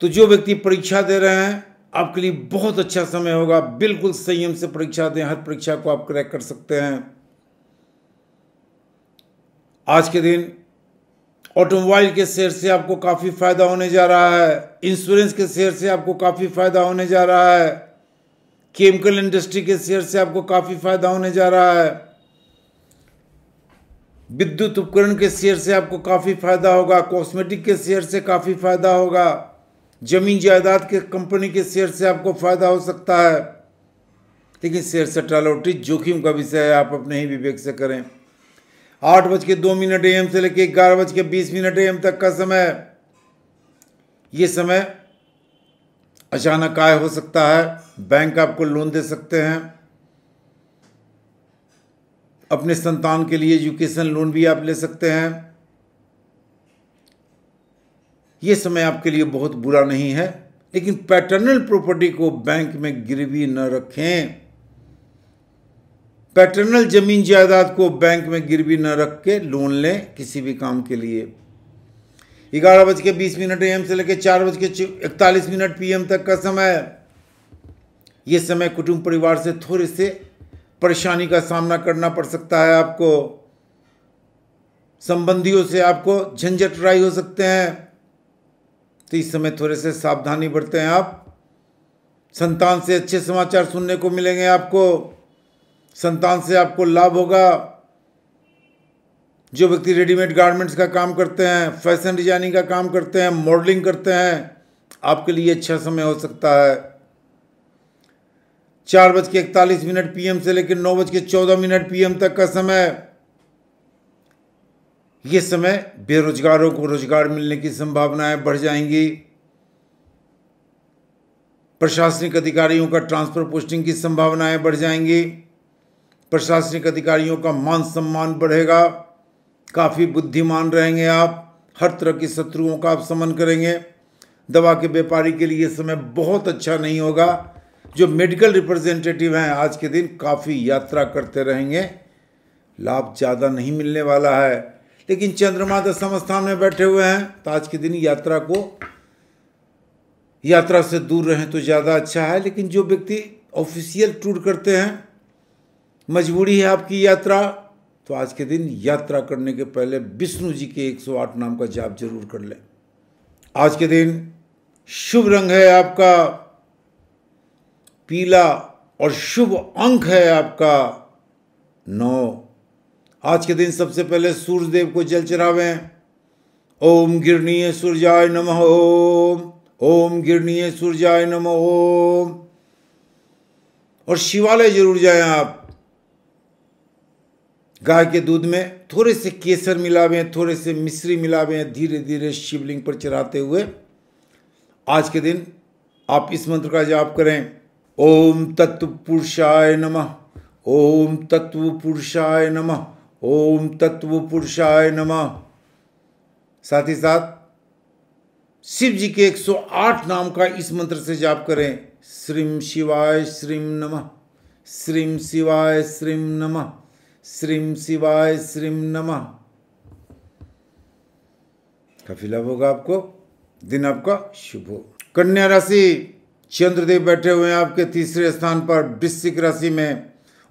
तो जो व्यक्ति परीक्षा दे रहे हैं आपके लिए बहुत अच्छा समय होगा बिल्कुल संयम से परीक्षा दें हर परीक्षा को आप क्रैक कर सकते हैं आज के दिन ऑटोमोबाइल के शेयर से आपको काफ़ी फायदा होने जा रहा है इंश्योरेंस के शेयर से आपको काफ़ी फायदा होने जा रहा है केमिकल इंडस्ट्री के शेयर से आपको काफ़ी फायदा होने जा रहा है विद्युत उपकरण के शेयर से आपको काफ़ी फायदा होगा कॉस्मेटिक के शेयर से काफ़ी फायदा होगा जमीन जायदाद के कंपनी के शेयर से आपको फायदा हो सकता है लेकिन शेयर सट्टालोटी जोखिम का विषय है आप अपने ही विवेक से करें आठ बज के दो मिनट एम से लेकर ग्यारह बज के बीस मिनट एम तक का समय ये समय अचानक आय हो सकता है बैंक आपको लोन दे सकते हैं अपने संतान के लिए एजुकेशन लोन भी आप ले सकते हैं ये समय आपके लिए बहुत बुरा नहीं है लेकिन पैटर्नल प्रॉपर्टी को बैंक में गिरवी न रखें पैटर्नल जमीन जायदाद को बैंक में गिरवी न रख के लोन लें किसी भी काम के लिए ग्यारह बज के बीस मिनट एम से लेकर चार बज के इकतालीस मिनट पीएम तक का समय ये समय कुटुंब परिवार से थोड़े से परेशानी का सामना करना पड़ सकता है आपको संबंधियों से आपको झंझट राई हो सकते हैं तो इस समय थोड़े से सावधानी बरतें आप संतान से अच्छे समाचार सुनने को मिलेंगे आपको संतान से आपको लाभ होगा जो व्यक्ति रेडीमेड गारमेंट्स का काम करते हैं फैशन डिजाइनिंग का काम करते हैं मॉडलिंग करते हैं आपके लिए अच्छा समय हो सकता है चार बज के इकतालीस मिनट पीएम से लेकर नौ बज के चौदह मिनट पीएम तक का समय ये समय बेरोजगारों को रोजगार मिलने की संभावनाएं बढ़ जाएंगी प्रशासनिक अधिकारियों का ट्रांसफर पोस्टिंग की संभावनाएं बढ़ जाएंगी प्रशासनिक अधिकारियों का मान सम्मान बढ़ेगा काफ़ी बुद्धिमान रहेंगे आप हर तरह के शत्रुओं का आप समन करेंगे दवा के व्यापारी के लिए समय बहुत अच्छा नहीं होगा जो मेडिकल रिप्रेजेंटेटिव हैं आज के दिन काफ़ी यात्रा करते रहेंगे लाभ ज़्यादा नहीं मिलने वाला है लेकिन चंद्रमा दशम स्थान में बैठे हुए हैं तो आज के दिन यात्रा को यात्रा से दूर रहें तो ज़्यादा अच्छा है लेकिन जो व्यक्ति ऑफिशियल टूर करते हैं मजबूरी है आपकी यात्रा तो आज के दिन यात्रा करने के पहले विष्णु जी के 108 नाम का जाप जरूर कर लें आज के दिन शुभ रंग है आपका पीला और शुभ अंक है आपका नौ आज के दिन सबसे पहले सूर्य देव को जल चढ़ावें ओम गिरणीय सूर्याय नम ओम ओम गिरणीय सूर्याय नम ओम और शिवालय जरूर जाएं आप गाय के दूध में थोड़े से केसर मिलावें थोड़े से मिश्री मिलावें धीरे धीरे शिवलिंग पर चढ़ाते हुए आज के दिन आप इस मंत्र का जाप करें ओम तत्व पुरुषाय नमः ओम तत्व पुरुषाय नमः ओम तत्व पुरुषाय नमः साथ ही साथ शिव जी के 108 नाम का इस मंत्र से जाप करें श्रीम शिवाय श्रीम नमः श्रीम शिवाय श्रीम नमः श्रीम शिवाय श्रीम नमः काफी लाभ होगा आपको दिन आपका शुभ हो कन्या राशि चंद्रदेव बैठे हुए हैं आपके तीसरे स्थान पर वृश्चिक राशि में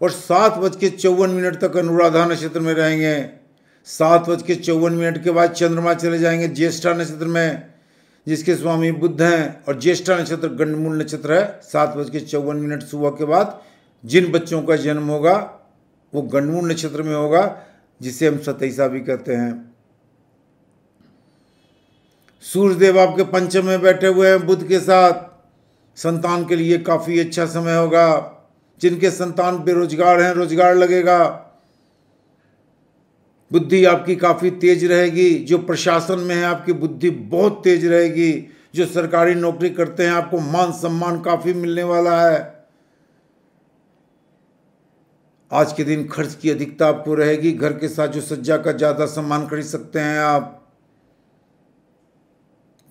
और सात बज के चौवन मिनट तक अनुराधा नक्षत्र में रहेंगे सात बज के चौवन मिनट के बाद चंद्रमा चले जाएंगे ज्येष्ठा नक्षत्र में जिसके स्वामी बुद्ध हैं और ज्येष्ठा नक्षत्र गंडमूल नक्षत्र है सात बज के चौवन मिनट सुबह के बाद जिन बच्चों का जन्म होगा वो गणमूल नक्षत्र में होगा जिसे हम सतैसा भी कहते हैं सूर्यदेव आपके पंचम में बैठे हुए हैं बुद्ध के साथ संतान के लिए काफ़ी अच्छा समय होगा जिनके संतान बेरोजगार हैं रोजगार लगेगा बुद्धि आपकी काफ़ी तेज रहेगी जो प्रशासन में है आपकी बुद्धि बहुत तेज रहेगी जो सरकारी नौकरी करते हैं आपको मान सम्मान काफ़ी मिलने वाला है आज के दिन खर्च की अधिकता आपको रहेगी घर के साथ जो सज्जा का ज़्यादा सम्मान खरीद सकते हैं आप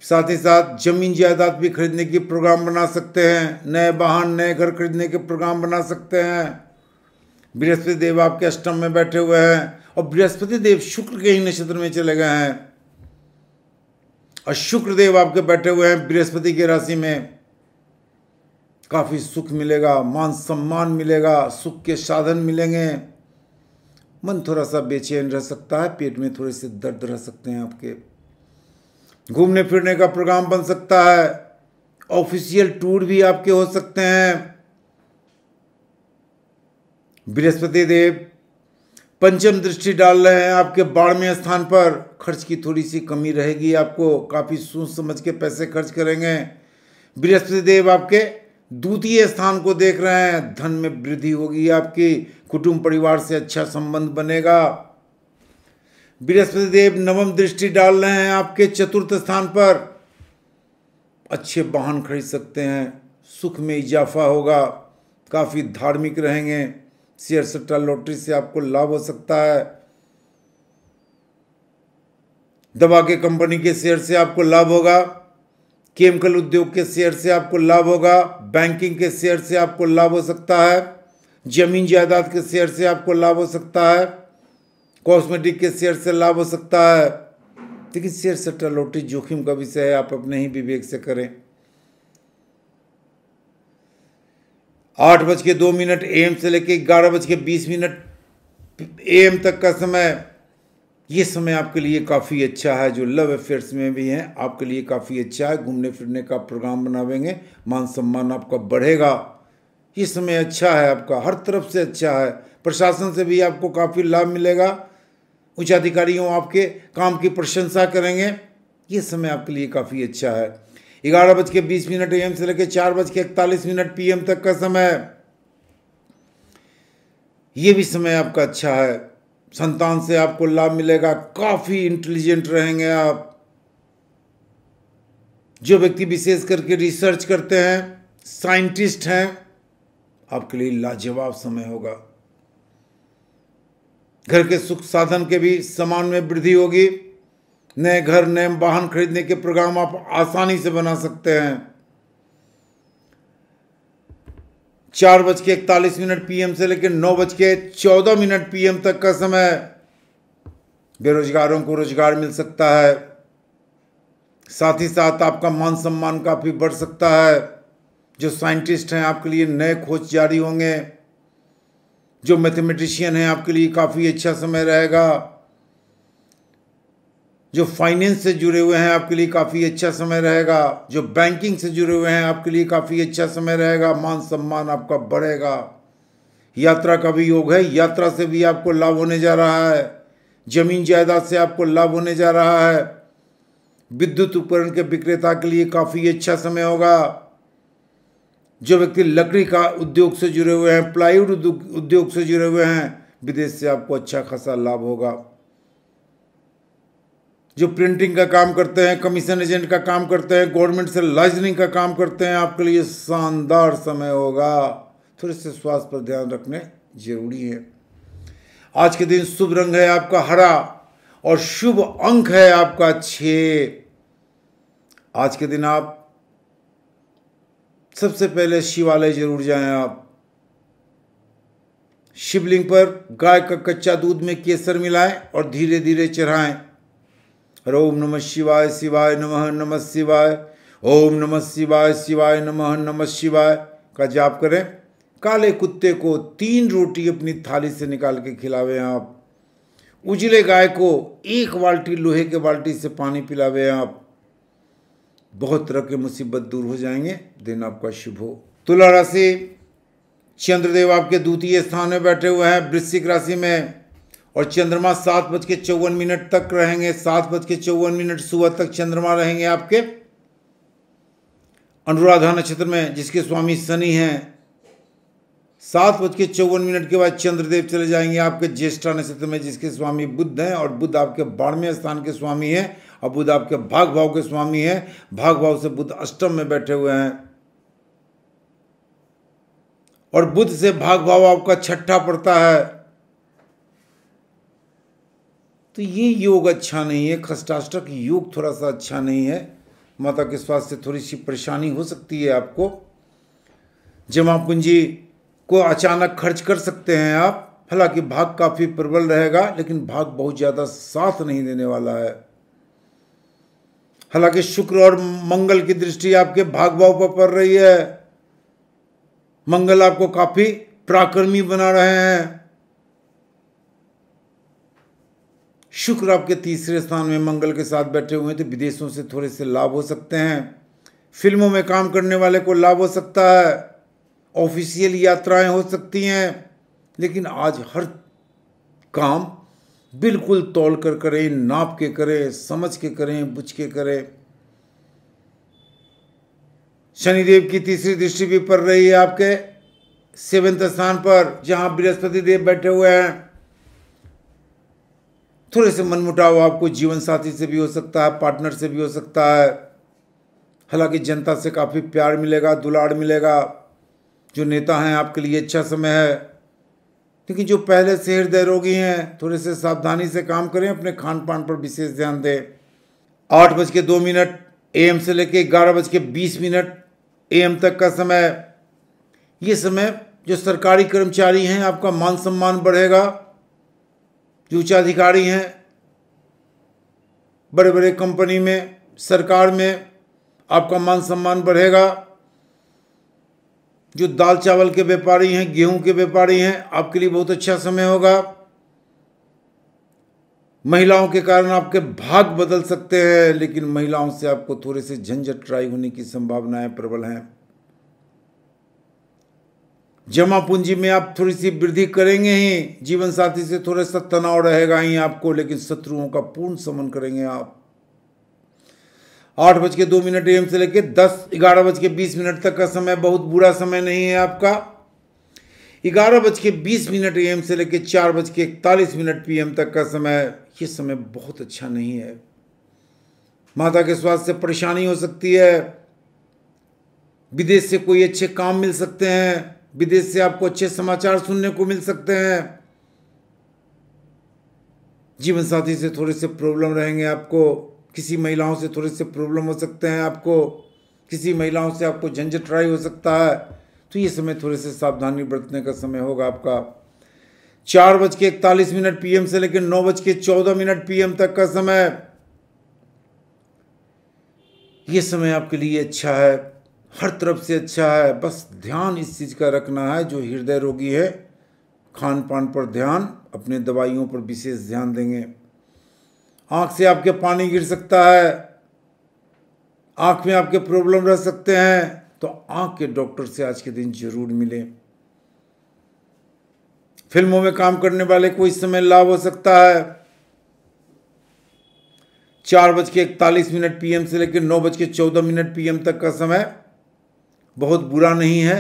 साथ ही साथ जमीन जायदाद भी खरीदने के प्रोग्राम बना सकते हैं नए वाहन नए घर खरीदने के प्रोग्राम बना सकते हैं बृहस्पति देव आपके अष्टम में बैठे हुए हैं और बृहस्पति देव शुक्र के ही नक्षत्र में चले गए हैं और शुक्र देव आपके बैठे हुए हैं बृहस्पति की राशि में काफ़ी सुख मिलेगा मान सम्मान मिलेगा सुख के साधन मिलेंगे मन थोड़ा सा बेचैन रह सकता है पेट में थोड़े से दर्द रह सकते हैं आपके घूमने फिरने का प्रोग्राम बन सकता है ऑफिशियल टूर भी आपके हो सकते हैं बृहस्पति देव पंचम दृष्टि डाल रहे हैं आपके में स्थान पर खर्च की थोड़ी सी कमी रहेगी आपको काफ़ी सोच समझ के पैसे खर्च करेंगे बृहस्पति देव आपके द्वितीय स्थान को देख रहे हैं धन में वृद्धि होगी आपकी कुटुंब परिवार से अच्छा संबंध बनेगा बृहस्पति देव नवम दृष्टि डाल रहे हैं आपके चतुर्थ स्थान पर अच्छे वाहन खरीद सकते हैं सुख में इजाफा होगा काफ़ी धार्मिक रहेंगे शेयर सट्टा लॉटरी से आपको लाभ हो सकता है दवा के कंपनी के शेयर से आपको लाभ होगा केमिकल उद्योग के शेयर से आपको लाभ होगा बैंकिंग के शेयर से आपको लाभ हो सकता है जमीन जायदाद के शेयर से आपको लाभ हो सकता है कॉस्मेटिक के शेयर से लाभ हो सकता है लेकिन शेयर सट्टा लोटरी जोखिम का विषय है आप अपने ही विवेक से करें आठ बज के दो मिनट एम से लेकर ग्यारह बज के बीस मिनट एम तक का समय ये समय आपके लिए काफ़ी अच्छा है जो लव अफेयर्स में भी हैं आपके लिए काफ़ी अच्छा है घूमने फिरने का प्रोग्राम बनावेंगे मान सम्मान आपका बढ़ेगा ये समय अच्छा है आपका हर तरफ से अच्छा है प्रशासन से भी आपको काफ़ी लाभ मिलेगा उच्च अधिकारियों आपके काम की प्रशंसा करेंगे ये समय आपके लिए काफ़ी अच्छा है ग्यारह बज के बीस मिनट एम से लेकर चार बज के इकतालीस मिनट पीएम तक का समय ये भी समय आपका अच्छा है संतान से आपको लाभ मिलेगा काफ़ी इंटेलिजेंट रहेंगे आप जो व्यक्ति विशेष करके रिसर्च करते हैं साइंटिस्ट हैं आपके लिए लाजवाब समय होगा घर के सुख साधन के भी समान में वृद्धि होगी नए घर नए वाहन खरीदने के प्रोग्राम आप आसानी से बना सकते हैं चार बज के इकतालीस मिनट पीएम से लेकर नौ बज के चौदह मिनट पीएम तक का समय बेरोजगारों को रोजगार मिल सकता है साथ ही साथ आपका मान सम्मान काफ़ी बढ़ सकता है जो साइंटिस्ट हैं आपके लिए नए खोज जारी होंगे जो मैथमेटिशियन हैं आपके लिए काफ़ी अच्छा समय रहेगा जो फाइनेंस से जुड़े हुए हैं आपके लिए काफ़ी अच्छा समय रहेगा जो बैंकिंग से जुड़े हुए हैं आपके लिए काफ़ी अच्छा समय रहेगा मान सम्मान आपका बढ़ेगा यात्रा का भी योग है यात्रा से भी आपको लाभ होने जा रहा है जमीन जायदाद से आपको लाभ होने जा रहा है विद्युत उपकरण के विक्रेता के लिए काफ़ी अच्छा समय होगा जो व्यक्ति लकड़ी का उद्योग से जुड़े हुए हैं प्लाईवुड उद्योग से जुड़े हुए हैं विदेश से आपको अच्छा खासा लाभ होगा जो प्रिंटिंग का काम करते हैं कमीशन एजेंट का काम करते हैं गवर्नमेंट से लाइजनिंग का काम करते हैं आपके लिए शानदार समय होगा थोड़े से स्वास्थ्य पर ध्यान रखने जरूरी है आज के दिन शुभ रंग है आपका हरा और शुभ अंक है आपका छ आज के दिन आप सबसे पहले शिवालय जरूर जाएं आप शिवलिंग पर गाय का कच्चा दूध में केसर मिलाएं और धीरे धीरे चढ़ाएं हर ओम नमः शिवाय शिवाय नमः नमः शिवाय ओम नमः शिवाय शिवाय नमः नमः शिवाय का जाप करें काले कुत्ते को तीन रोटी अपनी थाली से निकाल के खिलावे आप उजले गाय को एक बाल्टी लोहे के बाल्टी से पानी पिलावे आप बहुत तरह के मुसीबत दूर हो जाएंगे दिन आपका शुभ हो तुला राशि चंद्रदेव आपके द्वितीय स्थान में बैठे हुए हैं वृश्चिक राशि में और चंद्रमा सात बज के चौवन मिनट तक रहेंगे सात बज के चौवन मिनट सुबह तक चंद्रमा रहेंगे आपके अनुराधा नक्षत्र में जिसके स्वामी शनि हैं सात बज के चौवन मिनट के बाद चंद्रदेव चले जाएंगे आपके ज्येष्ठा नक्षत्र में जिसके स्वामी बुद्ध हैं और बुद्ध आपके बारहवें स्थान के स्वामी हैं और बुद्ध आपके भाग भाव के स्वामी हैं भाग भाव से बुद्ध अष्टम में बैठे हुए हैं और बुद्ध से भाग भाव आपका छठा पड़ता है तो ये योग अच्छा नहीं है खष्टाष्टक योग थोड़ा सा अच्छा नहीं है माता के स्वास्थ्य से थोड़ी सी परेशानी हो सकती है आपको जमा पूंजी को अचानक खर्च कर सकते हैं आप हालांकि भाग काफ़ी प्रबल रहेगा लेकिन भाग बहुत ज़्यादा साथ नहीं देने वाला है हालांकि शुक्र और मंगल की दृष्टि आपके भाग भाव पर पड़ रही है मंगल आपको काफ़ी पराक्रमी बना रहे हैं शुक्र आपके तीसरे स्थान में मंगल के साथ बैठे हुए हैं तो विदेशों से थोड़े से लाभ हो सकते हैं फिल्मों में काम करने वाले को लाभ हो सकता है ऑफिशियल यात्राएं हो सकती हैं लेकिन आज हर काम बिल्कुल तोल कर करें नाप के करें समझ के करें बुझ के करें शनिदेव की तीसरी दृष्टि भी पड़ रही है आपके सेवंथ स्थान पर जहां बृहस्पति देव बैठे हुए हैं थोड़े से मनमुटाव आपको जीवन साथी से भी हो सकता है पार्टनर से भी हो सकता है हालांकि जनता से काफ़ी प्यार मिलेगा दुलार मिलेगा जो नेता हैं आपके लिए अच्छा समय है लेकिन जो पहले से हृदय रोगी हैं थोड़े से सावधानी से काम करें अपने खान पान पर विशेष ध्यान दें आठ बज के दो मिनट ए एम से लेके ग्यारह बज के बीस मिनट ए एम तक का समय ये समय जो सरकारी कर्मचारी हैं आपका मान सम्मान बढ़ेगा जो अधिकारी हैं बड़े बड़े कंपनी में सरकार में आपका मान सम्मान बढ़ेगा जो दाल चावल के व्यापारी हैं गेहूं के व्यापारी हैं आपके लिए बहुत अच्छा समय होगा महिलाओं के कारण आपके भाग बदल सकते हैं लेकिन महिलाओं से आपको थोड़े से झंझट ट्राई होने की संभावनाएं प्रबल हैं जमा पूंजी में आप थोड़ी सी वृद्धि करेंगे ही जीवन साथी से थोड़ा सा तनाव रहेगा ही आपको लेकिन शत्रुओं का पूर्ण समन करेंगे आप आठ बज के दो मिनट एम से लेकर दस ग्यारह बज के बीस मिनट तक का समय बहुत बुरा समय नहीं है आपका ग्यारह बज के बीस मिनट एम से लेकर चार बज के इकतालीस मिनट पीएम तक का समय ये समय बहुत अच्छा नहीं है माता के स्वास्थ्य से परेशानी हो सकती है विदेश से कोई अच्छे काम मिल सकते हैं विदेश से आपको अच्छे समाचार सुनने को मिल सकते हैं जीवन साथी से थोड़े से प्रॉब्लम रहेंगे आपको किसी महिलाओं से थोड़े से प्रॉब्लम हो सकते हैं आपको किसी महिलाओं से आपको झंझट ट्राई हो सकता है तो ये समय थोड़े से सावधानी बरतने का समय होगा आपका चार बज के इकतालीस मिनट पीएम से लेकर नौ बज के चौदह मिनट पीएम तक का समय ये समय आपके लिए अच्छा है हर तरफ से अच्छा है बस ध्यान इस चीज़ का रखना है जो हृदय रोगी है खान पान पर ध्यान अपने दवाइयों पर विशेष ध्यान देंगे आँख से आपके पानी गिर सकता है आँख में आपके प्रॉब्लम रह सकते हैं तो आँख के डॉक्टर से आज के दिन जरूर मिलें फिल्मों में काम करने वाले को इस समय लाभ हो सकता है चार बज के इकतालीस मिनट पीएम से लेकर नौ बज के चौदह मिनट पीएम तक का समय बहुत बुरा नहीं है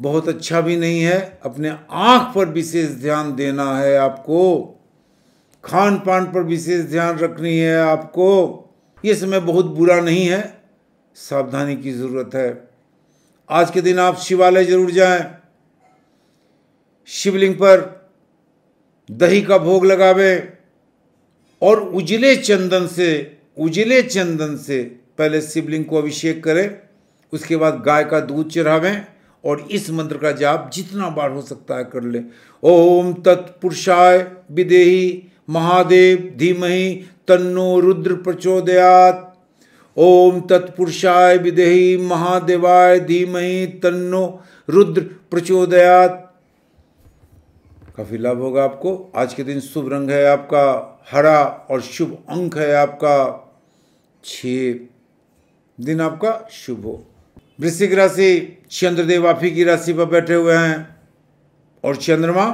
बहुत अच्छा भी नहीं है अपने आँख पर विशेष ध्यान देना है आपको खान पान पर विशेष ध्यान रखनी है आपको ये समय बहुत बुरा नहीं है सावधानी की ज़रूरत है आज के दिन आप शिवालय जरूर जाएं शिवलिंग पर दही का भोग लगावे और उजले चंदन से उजले चंदन से पहले शिवलिंग को अभिषेक करें उसके बाद गाय का दूध चढ़ावें और इस मंत्र का जाप जितना बार हो सकता है कर लें ओम तत्पुरुषाय विदेही महादेव धीमहि तन्नो रुद्र प्रचोदयात ओम तत्पुरुषाय विदेही महादेवाय धीमहि तन्नो रुद्र प्रचोदयात काफ़ी लाभ होगा आपको आज के दिन शुभ रंग है आपका हरा और शुभ अंक है आपका छ दिन आपका शुभ हो वृश्चिक राशि चंद्रदेव आप की राशि पर बैठे हुए हैं और चंद्रमा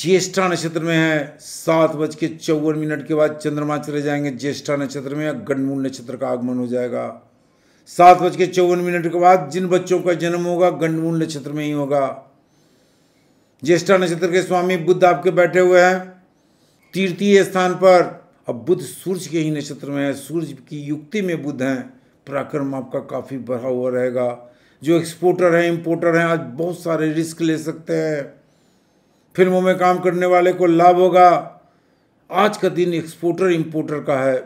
ज्येष्ठा नक्षत्र में है सात बज के चौवन मिनट के बाद चंद्रमा चले जाएंगे ज्येष्ठा नक्षत्र में गणमूल नक्षत्र का आगमन हो जाएगा सात बज के चौवन मिनट के बाद जिन बच्चों का जन्म होगा गणमूल नक्षत्र में ही होगा ज्येष्ठा नक्षत्र के स्वामी बुद्ध आपके बैठे हुए हैं तीर्थीय स्थान पर अब बुद्ध सूर्य के ही नक्षत्र में है सूर्य की युक्ति में बुद्ध हैं पराक्रम आपका काफ़ी बढ़ा हुआ रहेगा जो एक्सपोर्टर हैं इम्पोर्टर हैं आज बहुत सारे रिस्क ले सकते हैं फिल्मों में काम करने वाले को लाभ होगा आज का दिन एक्सपोर्टर इम्पोर्टर का है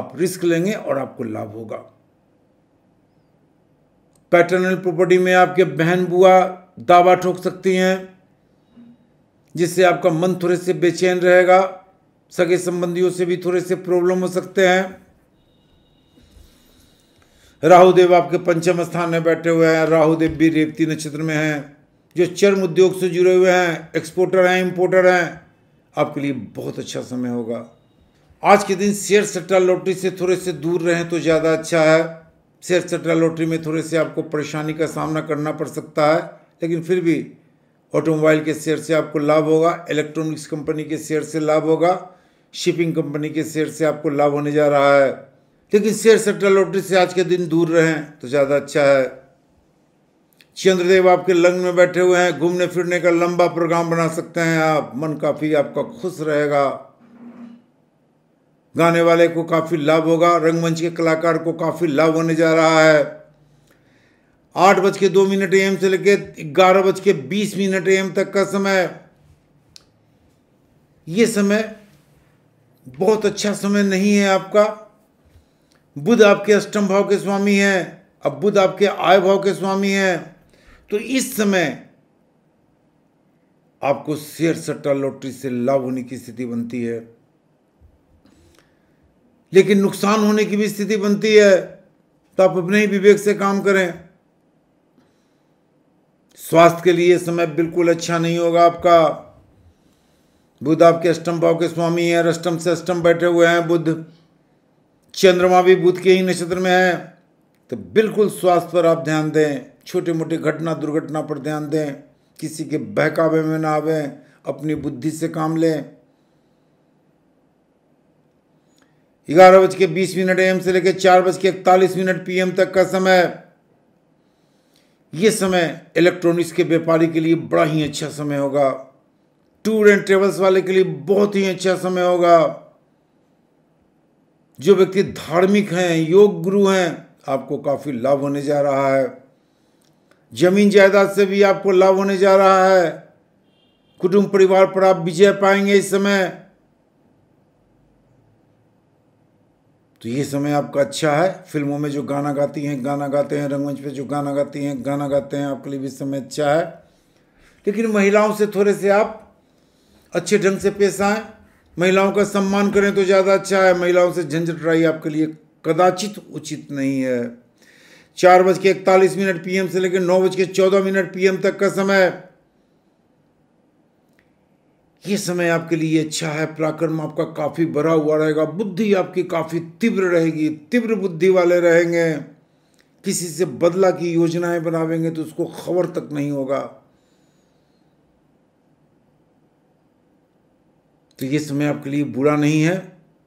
आप रिस्क लेंगे और आपको लाभ होगा पैटर्नल प्रॉपर्टी में आपके बहन बुआ दावा ठोक सकती हैं जिससे आपका मन थोड़े से बेचैन रहेगा सगे संबंधियों से भी थोड़े से प्रॉब्लम हो सकते हैं राहुदेव आपके पंचम स्थान में बैठे हुए हैं राहुदेव भी रेवती नक्षत्र में हैं जो चर्म उद्योग से जुड़े हुए हैं एक्सपोर्टर हैं इम्पोर्टर हैं आपके लिए बहुत अच्छा समय होगा आज के दिन शेयर सट्टा लॉटरी से थोड़े से दूर रहें तो ज़्यादा अच्छा है शेयर सट्टा लॉटरी में थोड़े से आपको परेशानी का सामना करना पड़ सकता है लेकिन फिर भी ऑटोमोबाइल के शेयर से आपको लाभ होगा इलेक्ट्रॉनिक्स कंपनी के शेयर से लाभ होगा शिपिंग कंपनी के शेयर से आपको लाभ होने जा रहा है लेकिन शेयर सेक्टर लॉटरी से आज के दिन दूर रहें तो ज़्यादा अच्छा है चंद्रदेव आपके लंग में बैठे हुए हैं घूमने फिरने का लंबा प्रोग्राम बना सकते हैं आप मन काफ़ी आपका खुश रहेगा गाने वाले को काफ़ी लाभ होगा रंगमंच के कलाकार को काफ़ी लाभ होने जा रहा है आठ बज के दो मिनट एम से लेकर ग्यारह बज के बीस मिनट एम तक का समय ये समय बहुत अच्छा समय नहीं है आपका बुध आपके अष्टम भाव के स्वामी है अब बुध आपके आय भाव के स्वामी है तो इस समय आपको शेयर सट्टा लॉटरी से लाभ होने की स्थिति बनती है लेकिन नुकसान होने की भी स्थिति बनती है तो आप अपने ही विवेक से काम करें स्वास्थ्य के लिए समय बिल्कुल अच्छा नहीं होगा आपका बुध आपके अष्टम भाव के स्वामी हैं अष्टम से अष्टम बैठे हुए हैं बुद्ध चंद्रमा भी बुध के ही नक्षत्र में है तो बिल्कुल स्वास्थ्य पर आप ध्यान दें छोटे मोटे घटना दुर्घटना पर ध्यान दें किसी के बहकावे में ना आवे अपनी बुद्धि से काम लें ग्यारह बज के बीस मिनट एम से लेकर चार बज के इकतालीस मिनट पीएम तक का समय ये समय इलेक्ट्रॉनिक्स के व्यापारी के लिए बड़ा ही अच्छा समय होगा टूर एंड ट्रेवल्स वाले के लिए बहुत ही अच्छा समय होगा जो व्यक्ति धार्मिक हैं योग गुरु हैं आपको काफ़ी लाभ होने जा रहा है जमीन जायदाद से भी आपको लाभ होने जा रहा है कुटुंब परिवार पर आप विजय पाएंगे इस समय तो ये समय आपका अच्छा है फिल्मों में जो गाना गाती हैं गाना गाते हैं रंगमंच पे जो गाना गाती हैं गाना गाते हैं आपके लिए भी समय अच्छा है लेकिन महिलाओं से थोड़े से आप अच्छे ढंग से पेश आएँ महिलाओं का सम्मान करें तो ज़्यादा अच्छा है महिलाओं से झंझट रही आपके लिए कदाचित उचित नहीं है चार बज के इकतालीस मिनट पीएम से लेकर नौ बज के चौदह मिनट पीएम तक का समय ये समय आपके लिए अच्छा है पराक्रम आपका काफ़ी बड़ा हुआ रहेगा बुद्धि आपकी काफ़ी तीव्र रहेगी तीव्र बुद्धि वाले रहेंगे किसी से बदला की योजनाएं बनावेंगे तो उसको खबर तक नहीं होगा तो ये समय आपके लिए बुरा नहीं है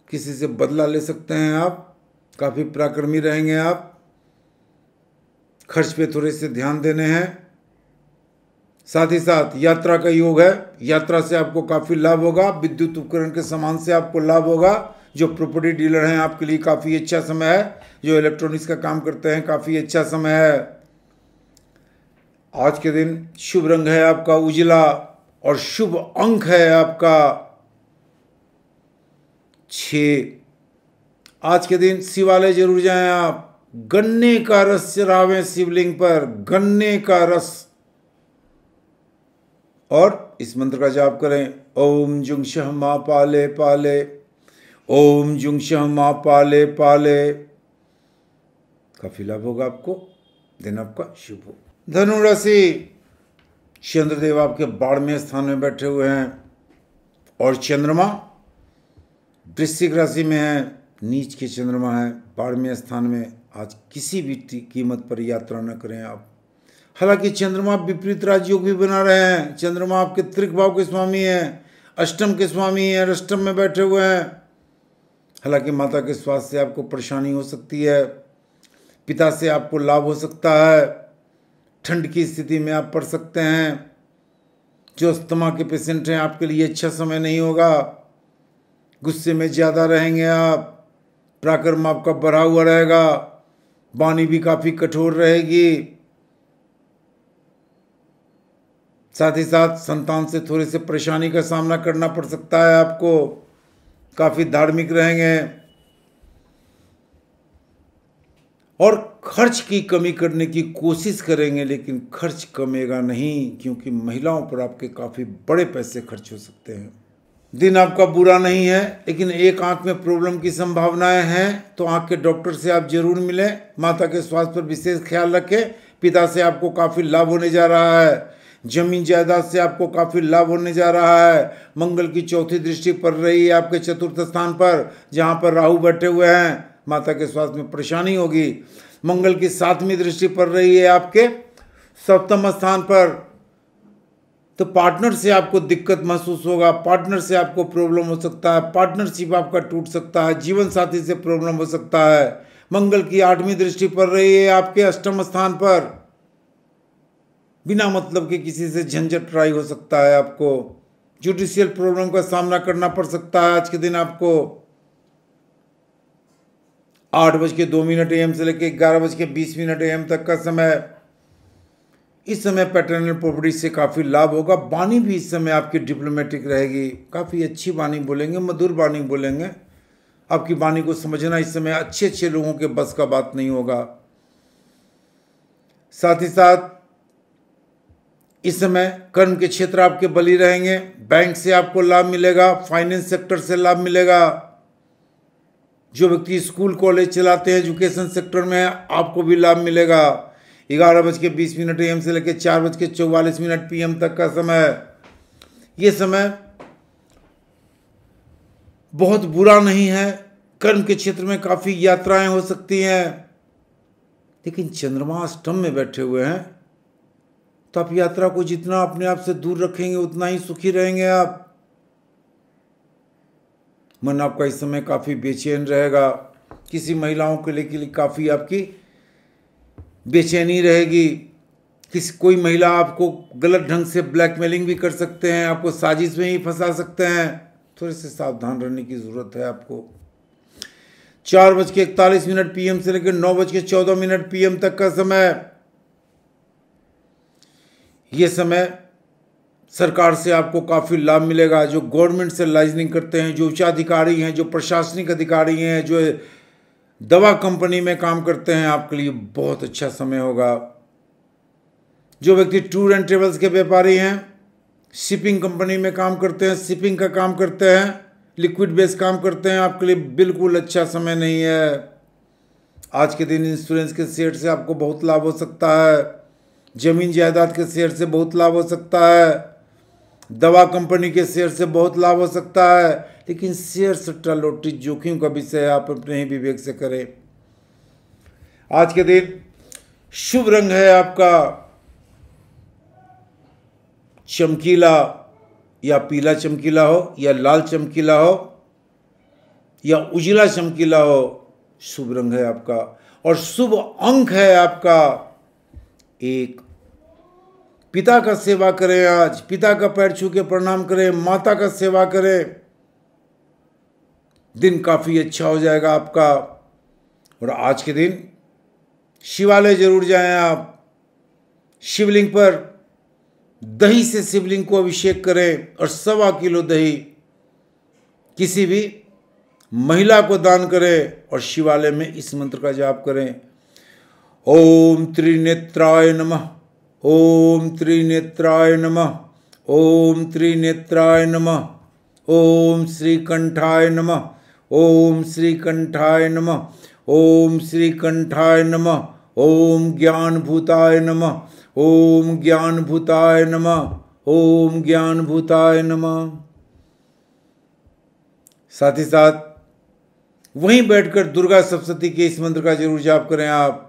किसी से बदला ले सकते हैं आप काफ़ी पराक्रमी रहेंगे आप खर्च पे थोड़े से ध्यान देने हैं साथ ही साथ यात्रा का योग है यात्रा से आपको काफ़ी लाभ होगा विद्युत उपकरण के सामान से आपको लाभ होगा जो प्रॉपर्टी डीलर हैं आपके लिए काफ़ी अच्छा समय है जो इलेक्ट्रॉनिक्स का काम करते हैं काफ़ी अच्छा समय है आज के दिन शुभ रंग है आपका उजला और शुभ अंक है आपका छ आज के दिन शिवालय जरूर जाएं आप गन्ने का रस चढ़ावें शिवलिंग पर गन्ने का रस और इस मंत्र का जाप करें ओम जुंग शह मा पाले पाले ओम जुंग शह मा पाले पाले काफी लाभ होगा आपको दिन आपका शुभ हो धनुराशि चंद्रदेव आपके बाढ़ में स्थान में बैठे हुए हैं और चंद्रमा वृश्चिक राशि में है नीच के चंद्रमा है बारहवें स्थान में आज किसी भी कीमत पर यात्रा न करें आप हालांकि चंद्रमा विपरीत राजयोग भी बना रहे हैं चंद्रमा आपके त्रिक भाव के स्वामी हैं अष्टम के स्वामी हैं अष्टम में बैठे हुए हैं हालांकि माता के स्वास्थ्य से आपको परेशानी हो सकती है पिता से आपको लाभ हो सकता है ठंड की स्थिति में आप पड़ सकते हैं जो अस्थमा के पेशेंट हैं आपके लिए अच्छा समय नहीं होगा गुस्से में ज़्यादा रहेंगे आप पराक्रम आपका बढ़ा हुआ रहेगा वाणी भी काफ़ी कठोर रहेगी साथ ही साथ संतान से थोड़े से परेशानी का सामना करना पड़ सकता है आपको काफ़ी धार्मिक रहेंगे और खर्च की कमी करने की कोशिश करेंगे लेकिन खर्च कमेगा नहीं क्योंकि महिलाओं पर आपके काफ़ी बड़े पैसे खर्च हो सकते हैं दिन आपका बुरा नहीं है लेकिन एक आंख में प्रॉब्लम की संभावनाएं हैं तो आंख के डॉक्टर से आप जरूर मिलें माता के स्वास्थ्य पर विशेष ख्याल रखें पिता से आपको काफ़ी लाभ होने जा रहा है जमीन जायदाद से आपको काफ़ी लाभ होने जा रहा है मंगल की चौथी दृष्टि पड़ रही है आपके चतुर्थ स्थान पर जहाँ पर राहु बैठे हुए हैं माता के स्वास्थ्य में परेशानी होगी मंगल की सातवीं दृष्टि पड़ रही है आपके सप्तम स्थान पर तो पार्टनर से आपको दिक्कत महसूस होगा पार्टनर से आपको प्रॉब्लम हो सकता है पार्टनरशिप आपका टूट सकता है जीवन साथी से प्रॉब्लम हो सकता है मंगल की आठवीं दृष्टि पड़ रही है आपके अष्टम स्थान पर बिना मतलब के किसी से झंझट ट्राई हो सकता है आपको जुडिशियल प्रॉब्लम का सामना करना पड़ सकता है आज के दिन आपको आठ बज के दो मिनट एम से लेकर ग्यारह बज के बीस मिनट एम तक का समय इस समय पैटर्नल प्रॉपर्टी से काफ़ी लाभ होगा वाणी भी इस समय आपकी डिप्लोमेटिक रहेगी काफ़ी अच्छी वाणी बोलेंगे मधुर वाणी बोलेंगे आपकी वाणी को समझना इस समय अच्छे अच्छे लोगों के बस का बात नहीं होगा साथ ही साथ इस समय कर्म के क्षेत्र आपके बली रहेंगे बैंक से आपको लाभ मिलेगा फाइनेंस सेक्टर से लाभ मिलेगा जो व्यक्ति स्कूल कॉलेज चलाते हैं एजुकेशन सेक्टर में आपको भी लाभ मिलेगा ग्यारह बज के बीस मिनट एम से लेकर चार बज के चौवालीस मिनट पीएम तक का समय ये समय बहुत बुरा नहीं है कर्म के क्षेत्र में काफ़ी यात्राएं हो सकती हैं लेकिन चंद्रमा अष्टम में बैठे हुए हैं तो आप यात्रा को जितना अपने आप से दूर रखेंगे उतना ही सुखी रहेंगे आप मन आपका इस समय काफ़ी बेचैन रहेगा किसी महिलाओं के लिए काफ़ी आपकी बेचैनी रहेगी किसी कोई महिला आपको गलत ढंग से ब्लैकमेलिंग भी कर सकते हैं आपको साजिश में ही फंसा सकते हैं थोड़े से सावधान रहने की ज़रूरत है आपको चार बज के इकतालीस मिनट पीएम से लेकर नौ बज के चौदह मिनट पीएम तक का समय यह समय सरकार से आपको काफ़ी लाभ मिलेगा जो गवर्नमेंट से लाइजनिंग करते हैं जो उच्चाधिकारी हैं जो प्रशासनिक अधिकारी हैं जो दवा कंपनी में काम करते हैं आपके लिए बहुत अच्छा समय होगा जो व्यक्ति टूर एंड ट्रेवल्स के व्यापारी हैं शिपिंग कंपनी में काम करते हैं शिपिंग का काम करते हैं लिक्विड बेस काम करते हैं आपके लिए बिल्कुल अच्छा समय नहीं है आज के दिन इंश्योरेंस के शेयर से आपको बहुत लाभ हो सकता है ज़मीन जायदाद के शेयर से बहुत लाभ हो सकता है दवा कंपनी के शेयर से बहुत लाभ हो सकता है लेकिन शेयर सट्टा लोटी जोखिम का विषय आप अपने ही विवेक से करें आज के दिन शुभ रंग है आपका चमकीला या पीला चमकीला हो या लाल चमकीला हो या उजला चमकीला हो शुभ रंग है आपका और शुभ अंक है आपका एक पिता का सेवा करें आज पिता का पैर छू के प्रणाम करें माता का सेवा करें दिन काफ़ी अच्छा हो जाएगा आपका और आज के दिन शिवालय जरूर जाएं आप शिवलिंग पर दही से शिवलिंग को अभिषेक करें और सवा किलो दही किसी भी महिला को दान करें और शिवालय में इस मंत्र का जाप करें ओम त्रिनेत्राय नमः ओम त्रिनेत्राय नमः ओम त्रिनेत्राय नमः ओम श्रीकंठाय नमः ओम श्री कंठाय नम ओम श्री कंठाय नम ओम ज्ञान भूताय नम ओम ज्ञान भूताय नम ओम ज्ञान भूताय नम साथ ही साथ वहीं बैठकर दुर्गा सप्तती के इस मंत्र का जरूर जाप करें आप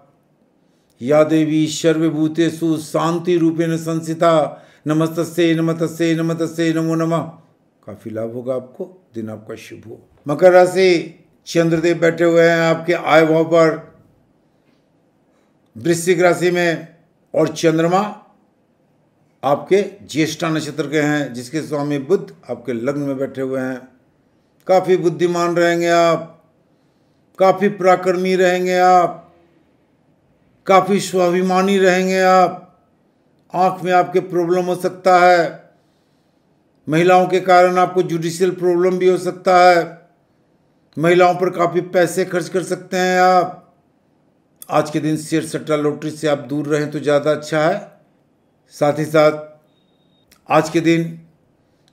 या देवी सु शांति रूपेण संसिता नमस्त नमतस्य नमतस्य नमो नमः काफ़ी लाभ होगा आपको दिन आपका शुभ हो मकर राशि चंद्रदेव बैठे हुए हैं आपके आय भाव पर वृश्चिक राशि में और चंद्रमा आपके ज्येष्ठा नक्षत्र के हैं जिसके स्वामी बुद्ध आपके लग्न में बैठे हुए हैं काफ़ी बुद्धिमान रहेंगे आप काफ़ी पराक्रमी रहेंगे आप काफ़ी स्वाभिमानी रहेंगे आप आँख में आपके प्रॉब्लम हो सकता है महिलाओं के कारण आपको जुडिशियल प्रॉब्लम भी हो सकता है महिलाओं पर काफ़ी पैसे खर्च कर सकते हैं आप आज के दिन शेयर सट्टा लॉटरी से आप दूर रहें तो ज़्यादा अच्छा है साथ ही साथ आज के दिन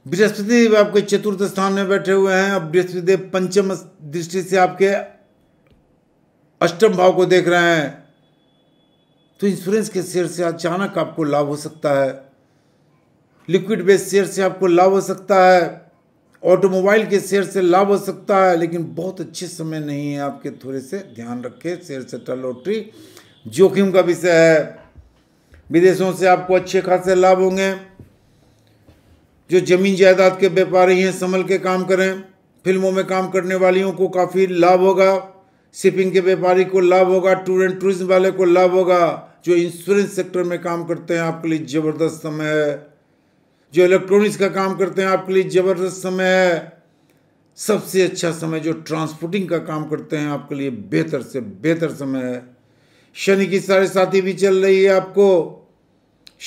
देव आपके चतुर्थ स्थान में बैठे हुए हैं अब बृहस्पति देव पंचम दृष्टि से आपके अष्टम भाव को देख रहे हैं तो इंश्योरेंस के शेयर से अचानक आपको लाभ हो सकता है लिक्विड बेस्ड शेयर से आपको लाभ हो सकता है ऑटोमोबाइल के शेयर से लाभ हो सकता है लेकिन बहुत अच्छे समय नहीं है आपके थोड़े से ध्यान रखें शेयर सेटर लॉटरी जोखिम का विषय है विदेशों से आपको अच्छे खासे लाभ होंगे जो जमीन जायदाद के व्यापारी हैं संभल के काम करें फिल्मों में काम करने वालियों को काफ़ी लाभ होगा शिपिंग के व्यापारी को लाभ होगा टूर एंड टूरिज्म वाले को लाभ होगा जो इंश्योरेंस सेक्टर में काम करते हैं आपके लिए ज़बरदस्त समय है जो इलेक्ट्रॉनिक्स का काम करते हैं आपके लिए ज़बरदस्त समय है सबसे अच्छा समय जो ट्रांसपोर्टिंग का काम करते हैं आपके लिए बेहतर से बेहतर समय है शनि की सारे साथी भी चल रही है आपको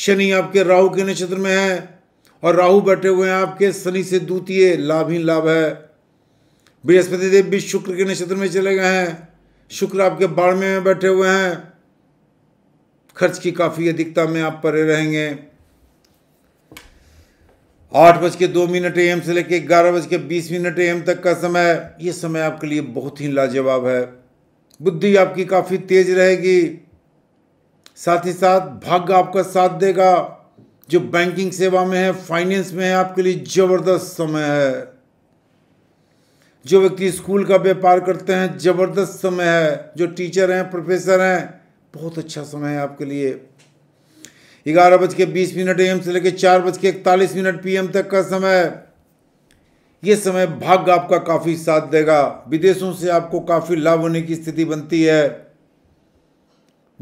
शनि आपके राहु के नक्षत्र में है और राहु बैठे हुए हैं आपके शनि से द्वितीय लाभ ही लाभ है बृहस्पति देव भी शुक्र के नक्षत्र में चले गए हैं शुक्र आपके बाढ़ में बैठे हुए हैं खर्च की काफ़ी अधिकता में आप परे रहेंगे आठ बज के दो मिनट एम से लेकर ग्यारह बज के बीस मिनट एम तक का समय ये समय आपके लिए बहुत ही लाजवाब है बुद्धि आपकी काफ़ी तेज रहेगी साथ ही साथ भाग्य आपका साथ देगा जो बैंकिंग सेवा में है फाइनेंस में है आपके लिए ज़बरदस्त समय है जो व्यक्ति स्कूल का व्यापार करते हैं ज़बरदस्त समय है जो टीचर हैं प्रोफेसर हैं बहुत अच्छा समय है आपके लिए ग्यारह बज के बीस मिनट एम से लेकर चार बज के इकतालीस मिनट पीएम तक का समय ये समय भाग्य आपका काफ़ी साथ देगा विदेशों से आपको काफ़ी लाभ होने की स्थिति बनती है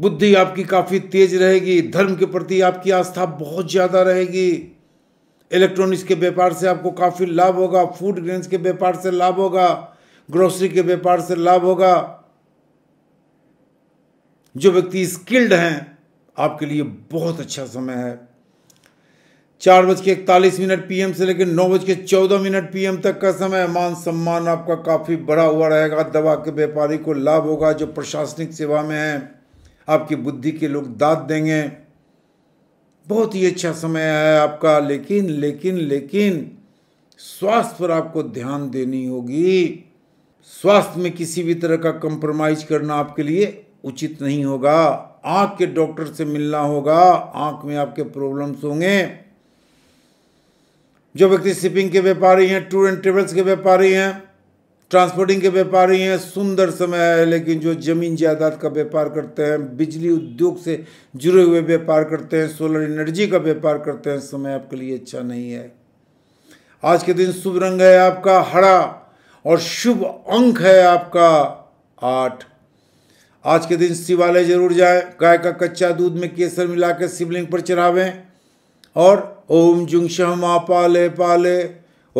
बुद्धि आपकी काफ़ी तेज रहेगी धर्म के प्रति आपकी आस्था बहुत ज़्यादा रहेगी इलेक्ट्रॉनिक्स के व्यापार से आपको काफ़ी लाभ होगा फूड ग्रेन्स के व्यापार से लाभ होगा ग्रोसरी के व्यापार से लाभ होगा जो व्यक्ति स्किल्ड हैं आपके लिए बहुत अच्छा समय है चार बज के इकतालीस मिनट पीएम से लेकर नौ बज के चौदह मिनट पीएम तक का समय मान सम्मान आपका काफ़ी बड़ा हुआ रहेगा दवा के व्यापारी को लाभ होगा जो प्रशासनिक सेवा में है आपकी बुद्धि के लोग दाद देंगे बहुत ही अच्छा समय है आपका लेकिन लेकिन लेकिन स्वास्थ्य पर आपको ध्यान देनी होगी स्वास्थ्य में किसी भी तरह का कंप्रोमाइज करना आपके लिए उचित नहीं होगा आँख के डॉक्टर से मिलना होगा आँख में आपके प्रॉब्लम्स होंगे जो व्यक्ति शिपिंग के व्यापारी हैं टूर एंड ट्रेवल्स के व्यापारी हैं ट्रांसपोर्टिंग के व्यापारी हैं सुंदर समय है लेकिन जो ज़मीन जायदाद का व्यापार करते हैं बिजली उद्योग से जुड़े हुए व्यापार करते हैं सोलर एनर्जी का व्यापार करते हैं समय आपके लिए अच्छा नहीं है आज के दिन शुभ रंग है आपका हरा और शुभ अंक है आपका आठ आज के दिन शिवालय जरूर जाएं गाय का कच्चा दूध में केसर मिलाकर शिवलिंग पर चढ़ावें और ओम जुंग श्यामा पाले पाले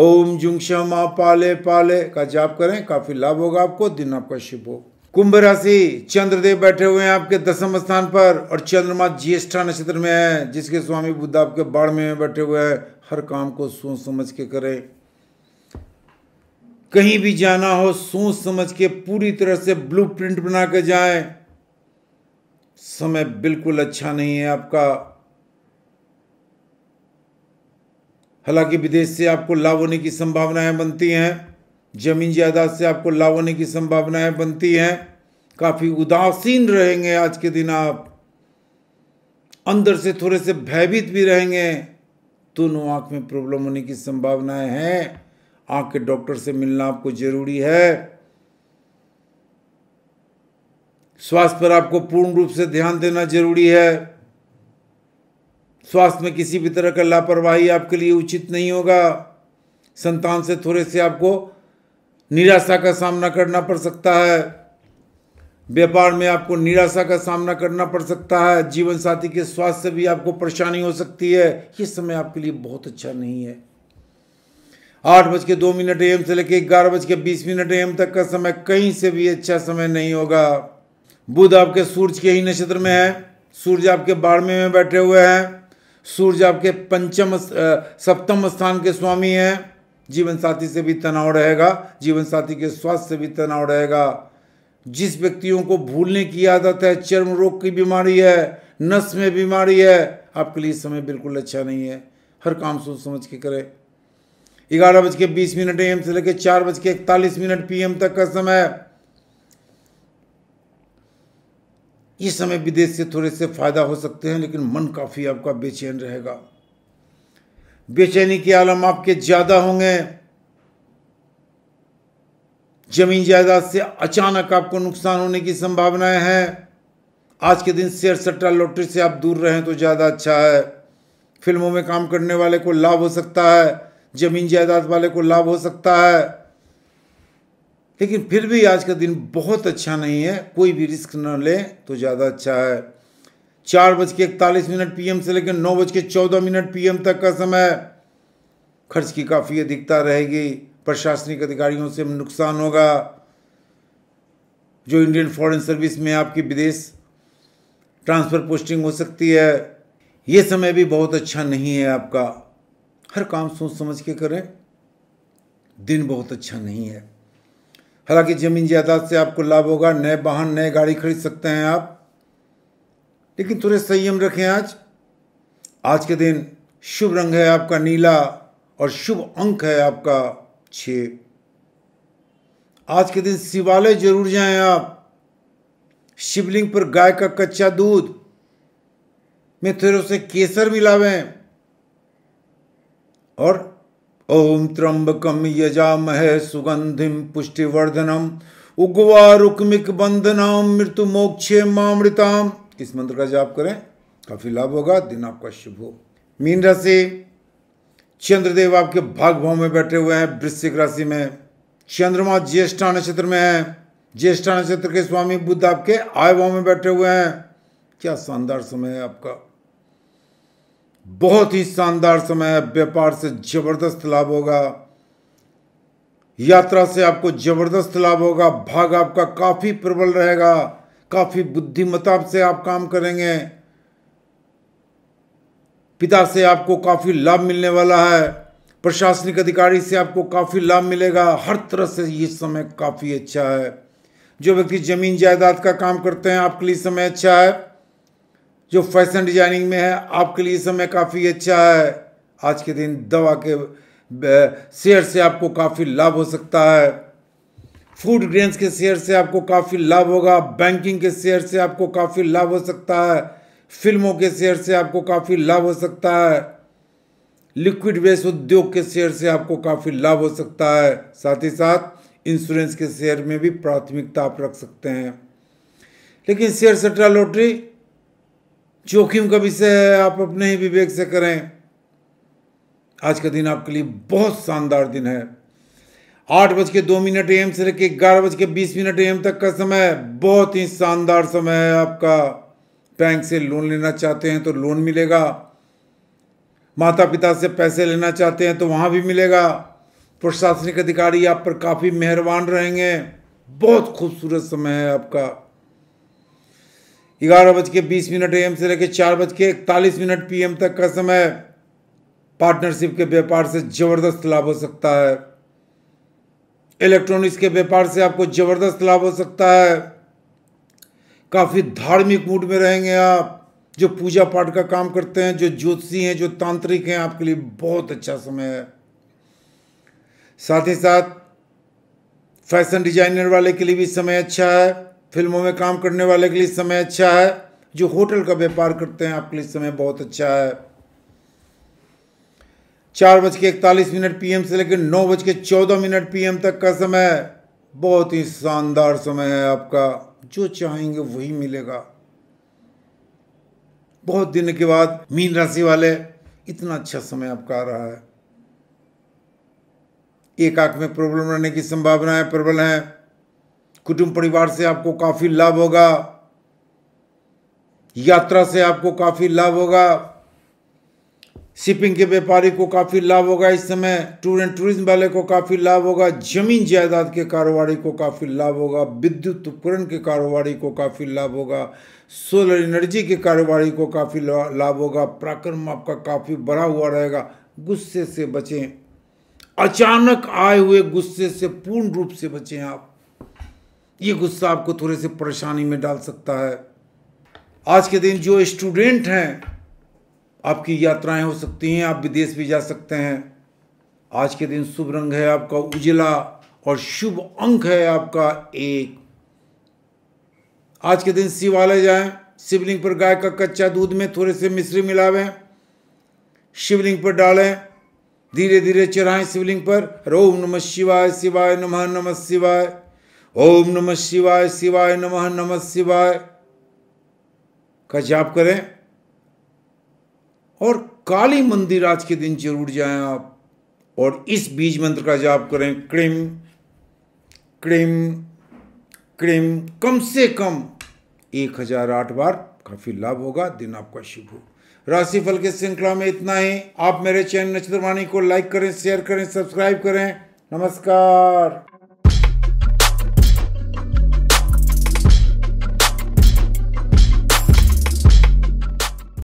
ओम जुंग श्यामा पाले पाले का जाप करें काफ़ी लाभ होगा आपको दिन आपका शुभ हो कुंभ राशि चंद्रदेव बैठे हुए हैं आपके दसम स्थान पर और चंद्रमा ज्येष्ठा नक्षत्र में है जिसके स्वामी बुद्ध आपके बाढ़ में बैठे हुए हैं हर काम को सोच समझ के करें कहीं भी जाना हो सोच समझ के पूरी तरह से ब्लूप्रिंट बना के जाए समय बिल्कुल अच्छा नहीं है आपका हालांकि विदेश से आपको लाभ होने की संभावनाएं बनती हैं जमीन जायदाद से आपको लाभ होने की संभावनाएं बनती हैं काफ़ी उदासीन रहेंगे आज के दिन आप अंदर से थोड़े से भयभीत भी रहेंगे दोनों आंख में प्रॉब्लम होने की संभावनाएं हैं आँख के डॉक्टर से मिलना आपको जरूरी है स्वास्थ्य पर आपको पूर्ण रूप से ध्यान देना जरूरी है स्वास्थ्य में किसी भी तरह का लापरवाही आपके लिए उचित नहीं होगा संतान से थोड़े से आपको निराशा का सामना करना पड़ सकता है व्यापार में आपको निराशा का सामना करना पड़ सकता है जीवन साथी के स्वास्थ्य से भी आपको परेशानी हो सकती है ये समय आपके लिए बहुत अच्छा नहीं है आठ बज के दो मिनट एम से लेकर ग्यारह बज के बीस मिनट एम तक का समय कहीं से भी अच्छा समय नहीं होगा बुध आपके सूर्य के ही नक्षत्र में है सूर्य आपके बारहवें में बैठे हुए हैं सूर्य आपके पंचम सप्तम स्थान के स्वामी हैं जीवन साथी से भी तनाव रहेगा जीवन साथी के स्वास्थ्य से भी तनाव रहेगा जिस व्यक्तियों को भूलने की आदत है चर्म रोग की बीमारी है नस में बीमारी है आपके लिए समय बिल्कुल अच्छा नहीं है हर काम सोच समझ के करें ग्यारह बज के बीस मिनट एम से लेकर चार बज के इकतालीस मिनट पीएम तक का समय इस समय विदेश से थोड़े से फायदा हो सकते हैं लेकिन मन काफी आपका बेचैन रहेगा बेचैनी के आलम आपके ज्यादा होंगे जमीन जायदाद से अचानक आपको नुकसान होने की संभावनाएं हैं आज के दिन शेयर सट्टा लॉटरी से आप दूर रहें तो ज़्यादा अच्छा है फिल्मों में काम करने वाले को लाभ हो सकता है जमीन जायदाद वाले को लाभ हो सकता है लेकिन फिर भी आज का दिन बहुत अच्छा नहीं है कोई भी रिस्क न ले तो ज़्यादा अच्छा है चार बज के इकतालीस मिनट पीएम से लेकर नौ बज के चौदह मिनट पीएम तक का समय खर्च की काफ़ी अधिकता रहेगी प्रशासनिक अधिकारियों से नुकसान होगा जो इंडियन फॉरेन सर्विस में आपकी विदेश ट्रांसफ़र पोस्टिंग हो सकती है ये समय भी बहुत अच्छा नहीं है आपका हर काम सोच समझ के करें दिन बहुत अच्छा नहीं है हालांकि ज़मीन जायदाद से आपको लाभ होगा नए वाहन नए गाड़ी खरीद सकते हैं आप लेकिन थोड़े संयम रखें आज आज के दिन शुभ रंग है आपका नीला और शुभ अंक है आपका छ आज के दिन शिवालय जरूर जाएं आप शिवलिंग पर गाय का कच्चा दूध में थोड़े से केसर मिलावें और ओम त्र्यंबकम यजामहे सुगंधिम पुष्टिवर्धनम उगवा रुक्मिक बंधनाम मृत्यु मोक्षे मामृताम इस मंत्र का जाप करें काफी लाभ होगा दिन आपका शुभ हो मीन राशि चंद्रदेव आपके भाग भाव में बैठे हुए हैं वृश्चिक राशि में चंद्रमा ज्येष्ठा नक्षत्र में है ज्येष्ठा नक्षत्र के स्वामी बुद्ध आपके आय भाव में बैठे हुए हैं क्या शानदार समय है आपका बहुत ही शानदार समय है व्यापार से ज़बरदस्त लाभ होगा यात्रा से आपको ज़बरदस्त लाभ होगा भाग आपका काफ़ी प्रबल रहेगा काफ़ी बुद्धिमता से आप काम करेंगे पिता से आपको काफ़ी लाभ मिलने वाला है प्रशासनिक अधिकारी से आपको काफ़ी लाभ मिलेगा हर तरह से ये समय काफ़ी अच्छा है जो व्यक्ति ज़मीन जायदाद का काम करते हैं आपके लिए समय अच्छा है जो फैशन डिजाइनिंग में है आपके लिए समय काफ़ी अच्छा है आज के दिन दवा के शेयर से आपको काफ़ी लाभ हो सकता है फूड ग्रेन्स के शेयर से आपको काफ़ी लाभ होगा बैंकिंग के शेयर से आपको काफ़ी लाभ हो सकता है फिल्मों के शेयर से आपको काफ़ी लाभ हो सकता है लिक्विड वेस्ट उद्योग के शेयर से आपको काफ़ी लाभ हो सकता है साथ ही साथ इंश्योरेंस के शेयर में भी प्राथमिकता आप रख सकते हैं लेकिन शेयर सट्टा लॉटरी जोखिम का विषय है आप अपने ही विवेक से करें आज का दिन आपके लिए बहुत शानदार दिन है आठ बज के दो मिनट एम से लेकर ग्यारह बज के बीस मिनट एम तक का समय बहुत ही शानदार समय है आपका बैंक से लोन लेना चाहते हैं तो लोन मिलेगा माता पिता से पैसे लेना चाहते हैं तो वहाँ भी मिलेगा प्रशासनिक अधिकारी आप पर काफ़ी मेहरबान रहेंगे बहुत खूबसूरत समय है आपका ग्यारह बज के बीस मिनट एम से लेकर चार बज के इकतालीस मिनट पीएम तक का समय पार्टनरशिप के व्यापार से जबरदस्त लाभ हो सकता है इलेक्ट्रॉनिक्स के व्यापार से आपको जबरदस्त लाभ हो सकता है काफ़ी धार्मिक मूड में रहेंगे आप जो पूजा पाठ का काम करते हैं जो ज्योतिषी हैं जो तांत्रिक हैं आपके लिए बहुत अच्छा समय है साथ ही साथ फैशन डिजाइनर वाले के लिए भी समय अच्छा है फिल्मों में काम करने वाले के लिए समय अच्छा है जो होटल का व्यापार करते हैं आपके लिए समय बहुत अच्छा है चार बज के इकतालीस मिनट पीएम से लेकर नौ बज के चौदह मिनट पीएम तक का समय बहुत ही शानदार समय है आपका जो चाहेंगे वही मिलेगा बहुत दिन के बाद मीन राशि वाले इतना अच्छा समय आपका आ रहा है एक आंख में प्रॉब्लम रहने की संभावनाएं प्रबल हैं कुटुंब परिवार से आपको काफ़ी लाभ होगा यात्रा से आपको काफ़ी लाभ होगा शिपिंग के व्यापारी को काफ़ी लाभ होगा इस समय टूर एंड टूरिज्म वाले को काफ़ी लाभ होगा जमीन जायदाद के कारोबारी को काफ़ी लाभ होगा विद्युत उपकरण के कारोबारी को काफ़ी लाभ होगा सोलर एनर्जी के कारोबारी को काफ़ी लाभ होगा पराक्रम आपका काफ़ी बढ़ा हुआ रहेगा गुस्से से बचें अचानक आए हुए गुस्से से पूर्ण रूप से बचें आप ये गुस्सा आपको थोड़े से परेशानी में डाल सकता है आज के दिन जो स्टूडेंट हैं आपकी यात्राएं हो सकती हैं आप विदेश भी जा सकते हैं आज के दिन शुभ रंग है आपका उजला और शुभ अंक है आपका एक आज के दिन शिवालय जाएं शिवलिंग पर गाय का कच्चा दूध में थोड़े से मिश्री मिलावें शिवलिंग पर डालें धीरे धीरे चढ़ाएं शिवलिंग पर रोम नमः शिवाय शिवाय नमः नमः शिवाय ओम नमः शिवाय शिवाय नमः नमः शिवाय का जाप करें और काली मंदिर आज के दिन जरूर जाएं आप और इस बीज मंत्र का जाप करें क्रिम क्रिम क्रिम कम से कम एक हजार आठ बार काफी लाभ होगा दिन आपका शुभ हो राशिफल के श्रृंखला में इतना ही आप मेरे चैनल नक्षत्रवाणी को लाइक करें शेयर करें सब्सक्राइब करें नमस्कार